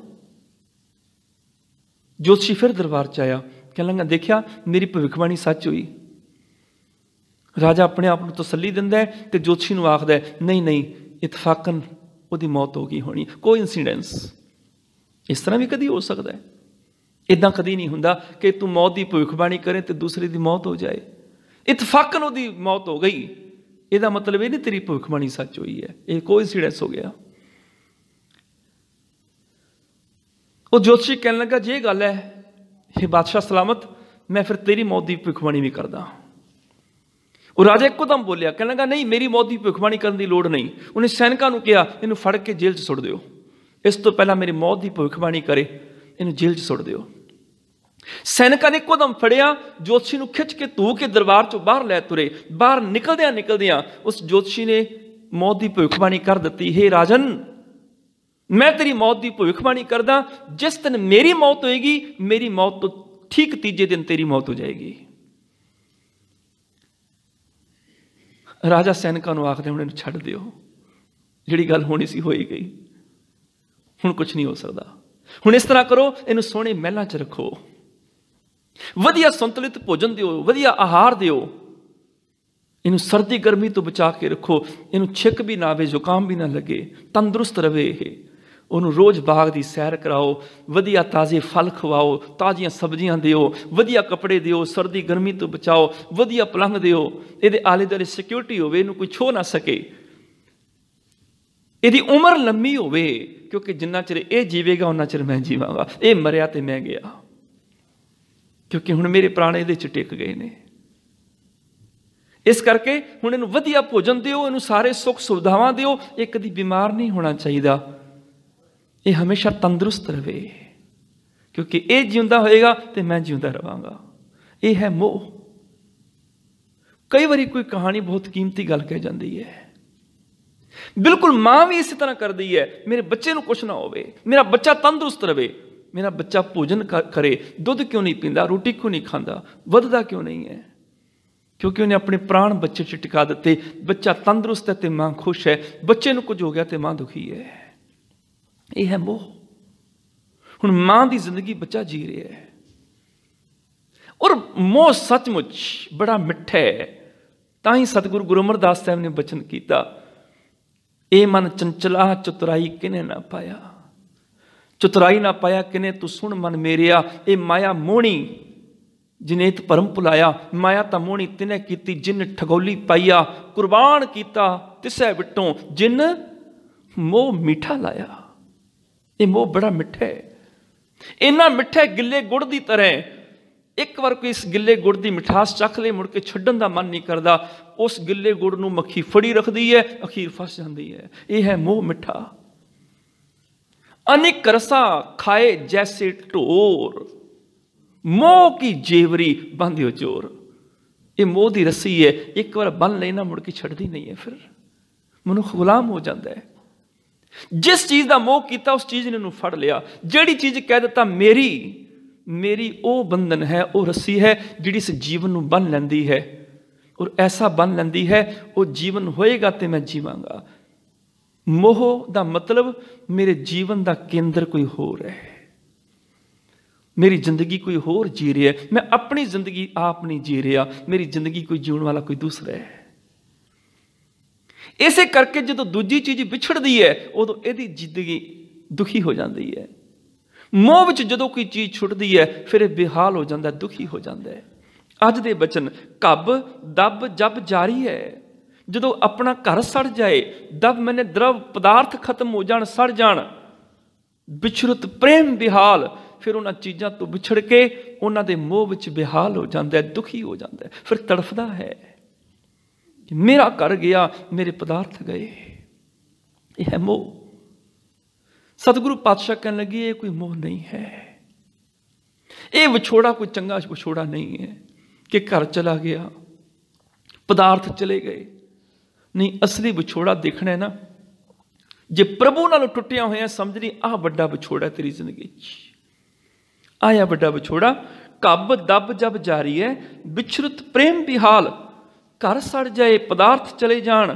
ਜੋਤਸ਼ੀ ਫਿਰ ਦਰਬਾਰ ਚ ਆਇਆ ਕਹਿ ਲੰਗਾ ਦੇਖਿਆ ਮੇਰੀ ਭਵਿੱਖਬਾਣੀ ਸੱਚ ਹੋਈ ਰਾਜਾ ਆਪਣੇ ਆਪ ਨੂੰ ਤਸੱਲੀ ਦਿੰਦਾ ਤੇ ਜੋਤਸ਼ੀ ਨੂੰ ਆਖਦਾ ਨਹੀਂ ਨਹੀਂ ਇਤਫਾਕਨ ਉਹਦੀ ਮੌਤ ਹੋ ਗਈ ਹੋਣੀ ਕੋਈ ਇਨਸੀਡੈਂਸ ਇਸ ਤਰ੍ਹਾਂ ਵੀ ਕਦੀ ਹੋ ਸਕਦਾ ਹੈ ਇਦਾਂ ਕਦੀ ਨਹੀਂ ਹੁੰਦਾ ਕਿ ਤੂੰ ਮੌਤ ਦੀ ਭਵਿੱਖਬਾਣੀ ਕਰੇ ਤੇ ਦੂਸਰੇ ਦੀ ਮੌਤ ਹੋ ਜਾਏ ਇਤਫਾਕਨ ਉਹਦੀ ਮੌਤ ਹੋ ਗਈ ਇਹਦਾ ਮਤਲਬ ਇਹ ਨਹੀਂ ਤੇਰੀ ਭੁਖਮਣੀ ਸੱਚ ਹੋਈ ਹੈ ਇਹ ਕੋਇਨਸੀਡੈਂਸ ਹੋ ਗਿਆ ਉਹ ਜੋਤਸ਼ੀ ਕਹਿਣ ਲੱਗਾ ਜੇ ਇਹ ਗੱਲ ਹੈ ਇਹ ਬਾਦਸ਼ਾਹ ਸਲਾਮਤ ਮੈਂ ਫਿਰ ਤੇਰੀ ਮੌਤ ਦੀ ਭੁਖਮਣੀ ਵੀ ਕਰਦਾ ਉਹ ਰਾਜਾ ਇੱਕਦਮ ਬੋਲਿਆ ਕਹਿਣ ਲੱਗਾ ਨਹੀਂ ਮੇਰੀ ਮੌਤ ਦੀ ਭੁਖਮਣੀ ਕਰਨ ਦੀ ਲੋੜ ਨਹੀਂ ਉਹਨੇ ਸੈਨਿਕਾਂ ਨੂੰ ਕਿਹਾ ਇਹਨੂੰ ਫੜ ਕੇ ਜੇਲ੍ਹ 'ਚ ਸੁੱਟ ਦਿਓ ਇਸ ਤੋਂ ਪਹਿਲਾਂ ਮੇਰੀ ਮੌਤ ਦੀ ਭੁਖਮਣੀ ਕਰੇ ਇਹਨੂੰ ਜੇਲ੍ਹ 'ਚ ਸੁੱਟ ਦਿਓ ਸੈਨਿਕਾਂ ਨੇ ਕਦਮ ਫੜਿਆ ਜੋਤਸ਼ੀ ਨੂੰ ਖਿੱਚ ਕੇ ਧੂ ਕੇ ਦਰਬਾਰ ਚੋਂ ਬਾਹਰ ਲੈ ਤੁਰੇ ਬਾਹਰ ਨਿਕਲਦਿਆਂ ਨਿਕਲਦਿਆਂ ਉਸ ਜੋਤਸ਼ੀ ਨੇ ਮੌਤ ਦੀ ਭਵਿੱਖਬਾਣੀ ਕਰ ਦਿੱਤੀ ਹੈ ਰਾਜਨ ਮੈਂ ਤੇਰੀ ਮੌਤ ਦੀ ਭਵਿੱਖਬਾਣੀ ਕਰਦਾ ਜਿਸ ਦਿਨ ਮੇਰੀ ਮੌਤ ਹੋਏਗੀ ਮੇਰੀ ਮੌਤ ਤੋਂ ਠੀਕ ਤੀਜੇ ਦਿਨ ਤੇਰੀ ਮੌਤ ਹੋ ਜਾਏਗੀ ਰਾਜਾ ਸੈਨਿਕਾਂ ਨੂੰ ਆਖਦੇ ਹੁਣ ਇਹਨੂੰ ਛੱਡ ਦਿਓ ਜਿਹੜੀ ਗੱਲ ਹੋਣੀ ਸੀ ਹੋਈ ਗਈ ਹੁਣ ਕੁਝ ਨਹੀਂ ਹੋ ਸਕਦਾ ਹੁਣ ਇਸ ਤਰ੍ਹਾਂ ਕਰੋ ਇਹਨੂੰ ਸੋਹਣੇ ਮਹਿਲਾਂ 'ਚ ਰੱਖੋ ਵਧੀਆ ਸੰਤੁਲਿਤ ਭੋਜਨ ਦਿਓ ਵਧੀਆ ਆਹਾਰ ਦਿਓ ਇਹਨੂੰ ਸਰਦੀ ਗਰਮੀ ਤੋਂ ਬਚਾ ਕੇ ਰੱਖੋ ਇਹਨੂੰ ਛਿੱਕ ਵੀ ਨਾ ਆਵੇ ਜ਼ੁਕਾਮ ਵੀ ਨਾ ਲੱਗੇ ਤੰਦਰੁਸਤ ਰਵੇ ਇਹ ਉਹਨੂੰ ਰੋਜ਼ ਬਾਗ ਦੀ ਸੈਰ ਕਰਾਓ ਵਧੀਆ ਤਾਜ਼ੇ ਫਲ ਖਵਾਓ ਤਾਜ਼ੀਆਂ ਸਬਜ਼ੀਆਂ ਦਿਓ ਵਧੀਆ ਕੱਪੜੇ ਦਿਓ ਸਰਦੀ ਗਰਮੀ ਤੋਂ ਬਚਾਓ ਵਧੀਆ ਪਲੰਘ ਦਿਓ ਇਹਦੇ ਆਲੇ ਦੁਆਲੇ ਸਿਕਿਉਰਿਟੀ ਹੋਵੇ ਇਹਨੂੰ ਕੋਈ ਛੋ ਨਾ ਸਕੇ ਇਹਦੀ ਉਮਰ ਲੰਮੀ ਹੋਵੇ ਕਿਉਂਕਿ ਜਿੰਨਾ ਚਿਰ ਇਹ ਜੀਵੇਗਾ ਉਹਨਾਂ ਚਿਰ ਮੈਂ ਜੀਵਾਂਗਾ ਇਹ ਮਰਿਆ ਤੇ ਮੈਂ ਗਿਆ ਕਿਉਂਕਿ ਹੁਣ ਮੇਰੇ ਪ੍ਰਾਣ ਇਹਦੇ ਚ ਟਿਕ ਗਏ ਨੇ ਇਸ ਕਰਕੇ ਹੁਣ ਇਹਨੂੰ ਵਧੀਆ ਭੋਜਨ ਦਿਓ ਇਹਨੂੰ ਸਾਰੇ ਸੁੱਖ ਸੁਵਿਧਾਵਾਂ ਦਿਓ ਇਹ ਕਦੀ ਬਿਮਾਰ ਨਹੀਂ ਹੋਣਾ ਚਾਹੀਦਾ ਇਹ ਹਮੇਸ਼ਾ ਤੰਦਰੁਸਤ ਰਹੇ ਕਿਉਂਕਿ ਇਹ ਜਿਉਂਦਾ ਹੋਏਗਾ ਤੇ ਮੈਂ ਜਿਉਂਦਾ ਰਵਾਂਗਾ ਇਹ ਹੈ ਮੋਹ ਕਈ ਵਾਰੀ ਕੋਈ ਕਹਾਣੀ ਬਹੁਤ ਕੀਮਤੀ ਗੱਲ ਕਹਿ ਜਾਂਦੀ ਹੈ ਬਿਲਕੁਲ ਮਾਂ ਵੀ ਇਸੇ ਤਰ੍ਹਾਂ ਕਰਦੀ ਹੈ ਮੇਰੇ ਬੱਚੇ ਨੂੰ ਕੁਝ ਨਾ ਹੋਵੇ ਮੇਰਾ ਬੱਚਾ ਤੰਦਰੁਸਤ ਰਹੇ ਮੇਰਾ ਬੱਚਾ ਭੋਜਨ ਕਰੇ ਦੁੱਧ ਕਿਉਂ ਨਹੀਂ ਪੀਂਦਾ ਰੋਟੀ ਕਿਉਂ ਨਹੀਂ ਖਾਂਦਾ ਵੱਧਦਾ ਕਿਉਂ ਨਹੀਂ ਹੈ ਕਿਉਂਕਿ ਉਹਨੇ ਆਪਣੇ ਪ੍ਰਾਣ ਬੱਚੇ 'ਚ ਟਿਕਾ ਦਿੱਤੇ ਬੱਚਾ ਤੰਦਰੁਸਤ ਹੈ ਤੇ ਮਾਂ ਖੁਸ਼ ਹੈ ਬੱਚੇ ਨੂੰ ਕੁਝ ਹੋ ਗਿਆ ਤੇ ਮਾਂ ਦੁਖੀ ਹੈ ਇਹ ਹੈ ਮੋਹ ਹੁਣ ਮਾਂ ਦੀ ਜ਼ਿੰਦਗੀ ਬੱਚਾ ਜੀ ਰਿਹਾ ਹੈ ਔਰ ਮੋਹ ਸੱਚਮੁੱਚ ਬੜਾ ਮਿੱਠਾ ਹੈ ਤਾਂ ਹੀ ਸਤਿਗੁਰੂ ਗੁਰੂ ਅਮਰਦਾਸ ਸਾਹਿਬ ਨੇ ਬਚਨ ਕੀਤਾ ਇਹ ਮਨ ਚੰਚਲਾ ਚਤੁਰਾਈ ਕਿਨੇ ਨਾ ਪਾਇਆ ਚਤੁਰਾਈ ਨਾ ਪਾਇਆ ਕਿਨੇ ਤੂੰ ਸੁਣ ਮਨ ਮੇਰਿਆ ਇਹ ਮਾਇਆ ਜਿਨੇ ਜਿਨੇਤ ਪਰਮ ਪੁਲਾਇਆ ਮਾਇਆ ਤਾਂ ਮੋਣੀ ਤਿਨੇ ਕੀਤੀ ਜਿਨ ਠਗੋਲੀ ਪਾਈਆ ਕੁਰਬਾਨ ਕੀਤਾ ਤਿਸੈ ਵਿਟੋਂ ਜਿਨ ਮੋਹ ਮਿੱਠਾ ਲਾਇਆ ਇਹ ਮੋਹ ਬੜਾ ਮਿੱਠਾ ਹੈ ਮਿੱਠੇ ਮਿੱਠਾ ਗਿੱਲੇ ਗੁੜ ਦੀ ਤਰ੍ਹਾਂ ਇੱਕ ਵਾਰ ਕੋਈ ਇਸ ਗਿੱਲੇ ਗੁੜ ਦੀ ਮਿਠਾਸ ਚੱਖ ਲੇ ਮੁੜ ਕੇ ਛੱਡਣ ਦਾ ਮਨ ਨਹੀਂ ਕਰਦਾ ਉਸ ਗਿੱਲੇ ਗੁੜ ਨੂੰ ਮੱਖੀ ਫੜੀ ਰੱਖਦੀ ਹੈ ਅਖੀਰ ਫਸ ਜਾਂਦੀ ਹੈ ਇਹ ਹੈ ਮੋਹ ਮਿੱਠਾ ਅਨੇਕ रसा ਖਾਏ ਜੈਸੇ ਢੋਰ ਮੋਹ ਕੀ ਜੇਵਰੀ ਬੰਧਿਓ ਚੋਰ ਇਹ ਮੋਹ ਦੀ ਰੱਸੀ ਹੈ ਇੱਕ ਵਾਰ ਬੰਨ ਲੈਣਾ ਮੁੜ ਕੇ ਛੱਡਦੀ ਨਹੀਂ ਹੈ ਫਿਰ ਮਨੁੱਖ ਗੁਲਾਮ ਹੋ ਜਾਂਦਾ ਹੈ ਜਿਸ ਚੀਜ਼ ਦਾ ਮੋਹ ਕੀਤਾ ਉਸ ਚੀਜ਼ ਨੇ ਨੂੰ ਫੜ ਲਿਆ ਜਿਹੜੀ ਚੀਜ਼ ਕਹਿ ਦਿੱਤਾ ਮੇਰੀ ਮੇਰੀ ਉਹ ਬੰਧਨ ਹੈ ਉਹ ਰੱਸੀ ਹੈ ਜਿਹੜੀ ਇਸ ਜੀਵਨ ਨੂੰ ਬੰਨ ਲੈਂਦੀ ਹੈ ਔਰ ਐਸਾ ਬੰਨ ਲੈਂਦੀ ਹੈ ਉਹ ਜੀਵਨ ਹੋਏਗਾ ਤੇ ਮੈਂ ਜੀਵਾਂਗਾ ਮੋਹ ਦਾ ਮਤਲਬ ਮੇਰੇ ਜੀਵਨ ਦਾ ਕੇਂਦਰ ਕੋਈ ਹੋਰ ਹੈ ਮੇਰੀ ਜ਼ਿੰਦਗੀ ਕੋਈ ਹੋਰ ਜੀ ਰਿਹਾ ਮੈਂ ਆਪਣੀ ਜ਼ਿੰਦਗੀ ਆਪ ਨਹੀਂ ਜੀ ਰਿਹਾ ਮੇਰੀ ਜ਼ਿੰਦਗੀ ਕੋਈ ਜੀਉਣ ਵਾਲਾ ਕੋਈ ਦੂਸਰਾ ਹੈ ਇਸੇ ਕਰਕੇ ਜਦੋਂ ਦੂਜੀ ਚੀਜ਼ ਵਿਛੜਦੀ ਹੈ ਉਦੋਂ ਇਹਦੀ ਜ਼ਿੰਦਗੀ ਦੁਖੀ ਹੋ ਜਾਂਦੀ ਹੈ ਮੋਹ ਵਿੱਚ ਜਦੋਂ ਕੋਈ ਚੀਜ਼ ਛੁੱਟਦੀ ਹੈ ਫਿਰ ਇਹ ਬਿਹਾਲ ਹੋ ਜਾਂਦਾ ਦੁਖੀ ਹੋ ਜਾਂਦਾ ਹੈ ਅੱਜ ਦੇ ਬਚਨ ਕੱਬ ਦੱਬ ਜਬ ਜਾਰੀ ਹੈ ਜਦੋਂ ਆਪਣਾ ਘਰ ਸੜ ਜਾਏ ਦਬ ਮੈਨੇ ਦਰਵ ਪਦਾਰਥ ਖਤਮ ਹੋ ਜਾਣ ਸੜ ਜਾਣ ਵਿਛੁਰਤ ਪ੍ਰੇਮ ਵਿਹਾਲ ਫਿਰ ਉਹਨਾਂ ਚੀਜ਼ਾਂ ਤੋਂ ਵਿਛੜ ਕੇ ਉਹਨਾਂ ਦੇ ਮੋਹ ਵਿੱਚ ਵਿਹਾਲ ਹੋ ਜਾਂਦਾ ਹੈ ਦੁਖੀ ਹੋ ਜਾਂਦਾ ਹੈ ਫਿਰ ਤੜਫਦਾ ਹੈ ਕਿ ਮੇਰਾ ਘਰ ਗਿਆ ਮੇਰੇ ਪਦਾਰਥ ਗਏ ਇਹ ਹੈ ਮੋਹ ਸਤਿਗੁਰੂ ਪਾਤਸ਼ਾਹ ਕਹਿਣ ਲੱਗੇ ਇਹ ਕੋਈ ਮੋਹ ਨਹੀਂ ਹੈ ਇਹ ਵਿਛੋੜਾ ਕੋਈ ਚੰਗਾ ਵਿਛੋੜਾ ਨਹੀਂ ਹੈ ਕਿ ਘਰ ਚਲਾ ਗਿਆ ਪਦਾਰਥ ਚਲੇ ਗਏ ਨਹੀਂ ਅਸਲੀ ਵਿਛੋੜਾ ਦੇਖਣਾ ਹੈ ਨਾ ਜੇ ਪ੍ਰਭੂ ਨਾਲ ਟੁੱਟਿਆ ਹੋਇਆ ਸਮਝ ਲਈ ਆਹ ਵੱਡਾ ਵਿਛੋੜਾ ਤੇਰੀ ਜ਼ਿੰਦਗੀ 'ਚ ਆਇਆ ਵੱਡਾ ਵਿਛੋੜਾ ਕੱਬ ਦੱਬ ਜਬ ਜਾਰੀ ਹੈ ਵਿਛਰਤ ਪ੍ਰੇਮ ਬਿਹਾਲ ਘਰ ਸੜ ਜਾਏ ਪਦਾਰਥ ਚਲੇ ਜਾਣ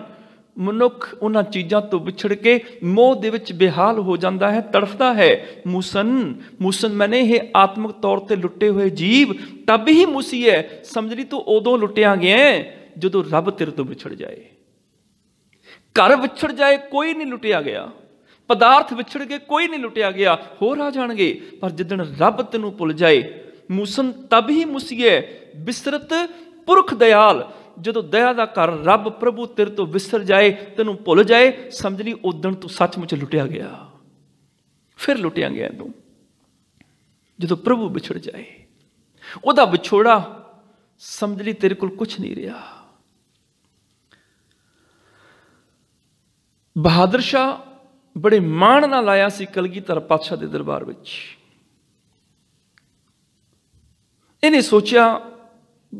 ਮਨੁੱਖ ਉਹਨਾਂ ਚੀਜ਼ਾਂ ਤੋਂ ਵਿਛੜ ਕੇ ਮੋਹ ਦੇ ਵਿੱਚ ਬਿਹਾਲ ਹੋ ਜਾਂਦਾ ਹੈ ਤੜਫਦਾ ਹੈ ਮੁਸਨ ਮੁਸਨ ਮੈਨੇ ਇਹ ਆਤਮਿਕ ਤੌਰ ਤੇ ਲੁੱਟੇ ਹੋਏ ਜੀਵ ਤਬ ਹੀ ਮੁਸੀ ਹੈ ਸਮਝ ਲਈ ਤੂੰ ਉਦੋਂ ਲੁੱਟਿਆ ਗਿਆ ਜਦੋਂ ਰੱਬ ਤੇਰੇ ਤੋਂ ਵਿਛੜ ਜਾਏ ਘਰ ਵਿਛੜ ਜਾਏ ਕੋਈ ਨਹੀਂ ਲੁੱਟਿਆ ਗਿਆ ਪਦਾਰਥ ਵਿਛੜ ਕੇ ਕੋਈ ਨਹੀਂ ਲੁੱਟਿਆ ਗਿਆ ਹੋਰ ਆ ਜਾਣਗੇ ਪਰ ਜਿੱਦਣ ਰੱਬ ਤੈਨੂੰ ਭੁੱਲ ਜਾਏ ਮੂਸਨ ਤਬ ਹੀ ਮੁਸੀਏ ਬਿਸਰਤ ਪੁਰਖ ਦਇਆਲ ਜਦੋਂ ਦਇਆ ਦਾ ਘਰ ਰੱਬ ਪ੍ਰਭੂ ਤੇਰੇ ਤੋਂ ਵਿਸਰ ਜਾਏ ਤੈਨੂੰ ਭੁੱਲ ਜਾਏ ਸਮਝ ਲਈ ਉਦੋਂ ਤੂੰ ਸੱਚਮੁੱਚ ਲੁੱਟਿਆ ਗਿਆ ਫਿਰ ਲੁੱਟਿਆ ਗਿਆ ਤੂੰ ਜਦੋਂ ਪ੍ਰਭੂ ਵਿਛੜ ਜਾਏ ਉਹਦਾ ਵਿਛੋੜਾ ਸਮਝ ਲਈ ਤੇਰੇ ਕੋਲ ਕੁਝ ਨਹੀਂ ਰਿਹਾ ਬਹਾਦਰ ਸ਼ਾਹ ਬੜੇ ਮਾਣ ਨਾਲ ਆਇਆ ਸੀ ਕਲਗੀਧਰ ਪਾਤਸ਼ਾਹ ਦੇ ਦਰਬਾਰ ਵਿੱਚ ਇਹਨੇ ਸੋਚਿਆ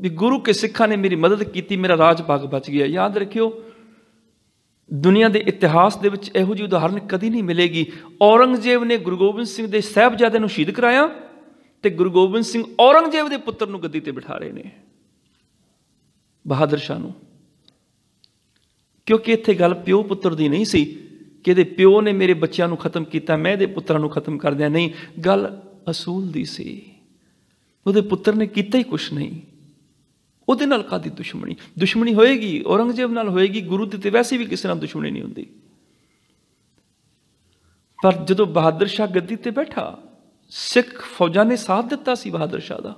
ਵੀ ਗੁਰੂ ਕੇ ਸਿੱਖਾਂ ਨੇ ਮੇਰੀ ਮਦਦ ਕੀਤੀ ਮੇਰਾ ਰਾਜ ਬਾਗ ਬਚ ਗਿਆ ਯਾਦ ਰੱਖਿਓ ਦੁਨੀਆ ਦੇ ਇਤਿਹਾਸ ਦੇ ਵਿੱਚ ਇਹੋ ਜਿਹੀ ਉਦਾਹਰਨ ਕਦੀ ਨਹੀਂ ਮਿਲੇਗੀ ਔਰੰਗਜ਼ੇਬ ਨੇ ਗੁਰੂ ਗੋਬਿੰਦ ਸਿੰਘ ਦੇ ਸਹਿਬਜ਼ਾਦੇ ਨੂੰ ਸ਼ਹੀਦ ਕਰਾਇਆ ਤੇ ਗੁਰੂ ਗੋਬਿੰਦ ਸਿੰਘ ਔਰੰਗਜ਼ੇਬ ਦੇ ਪੁੱਤਰ ਨੂੰ ਗੱਦੀ ਤੇ ਬਿਠਾ ਰਹੇ ਨੇ ਬਹਾਦਰ ਸ਼ਾਹ ਨੂੰ ਕਿਉਂਕਿ ਇੱਥੇ ਗੱਲ ਪਿਓ ਪੁੱਤਰ ਦੀ ਨਹੀਂ ਸੀ ਕਿ ਇਹਦੇ ਪਿਓ ਨੇ ਮੇਰੇ ਬੱਚਿਆਂ ਨੂੰ ਖਤਮ ਕੀਤਾ ਮੈਂ ਇਹਦੇ ਪੁੱਤਰਾਂ ਨੂੰ ਖਤਮ ਕਰ ਦਿਆਂ ਨਹੀਂ ਗੱਲ ਅਸੂਲ ਦੀ ਸੀ ਉਹਦੇ ਪੁੱਤਰ ਨੇ ਕੀਤਾ ਹੀ ਕੁਛ ਨਹੀਂ ਉਹਦੇ ਨਾਲ ਕਾਦੀ ਦੁਸ਼ਮਣੀ ਦੁਸ਼ਮਣੀ ਹੋਏਗੀ ਔਰੰਗਜ਼ੇਬ ਨਾਲ ਹੋਏਗੀ ਗੁਰੂ ਦੀ ਤੇ ਵੈਸੇ ਵੀ ਕਿਸੇ ਨਾਲ ਦੁਸ਼ਮਣੀ ਨਹੀਂ ਹੁੰਦੀ ਪਰ ਜਦੋਂ ਬਹਾਦਰ ਸ਼ਾਹ ਗੱਦੀ ਤੇ ਬੈਠਾ ਸਿੱਖ ਫੌਜਾਂ ਨੇ ਸਾਥ ਦਿੱਤਾ ਸੀ ਬਹਾਦਰ ਸ਼ਾਹ ਦਾ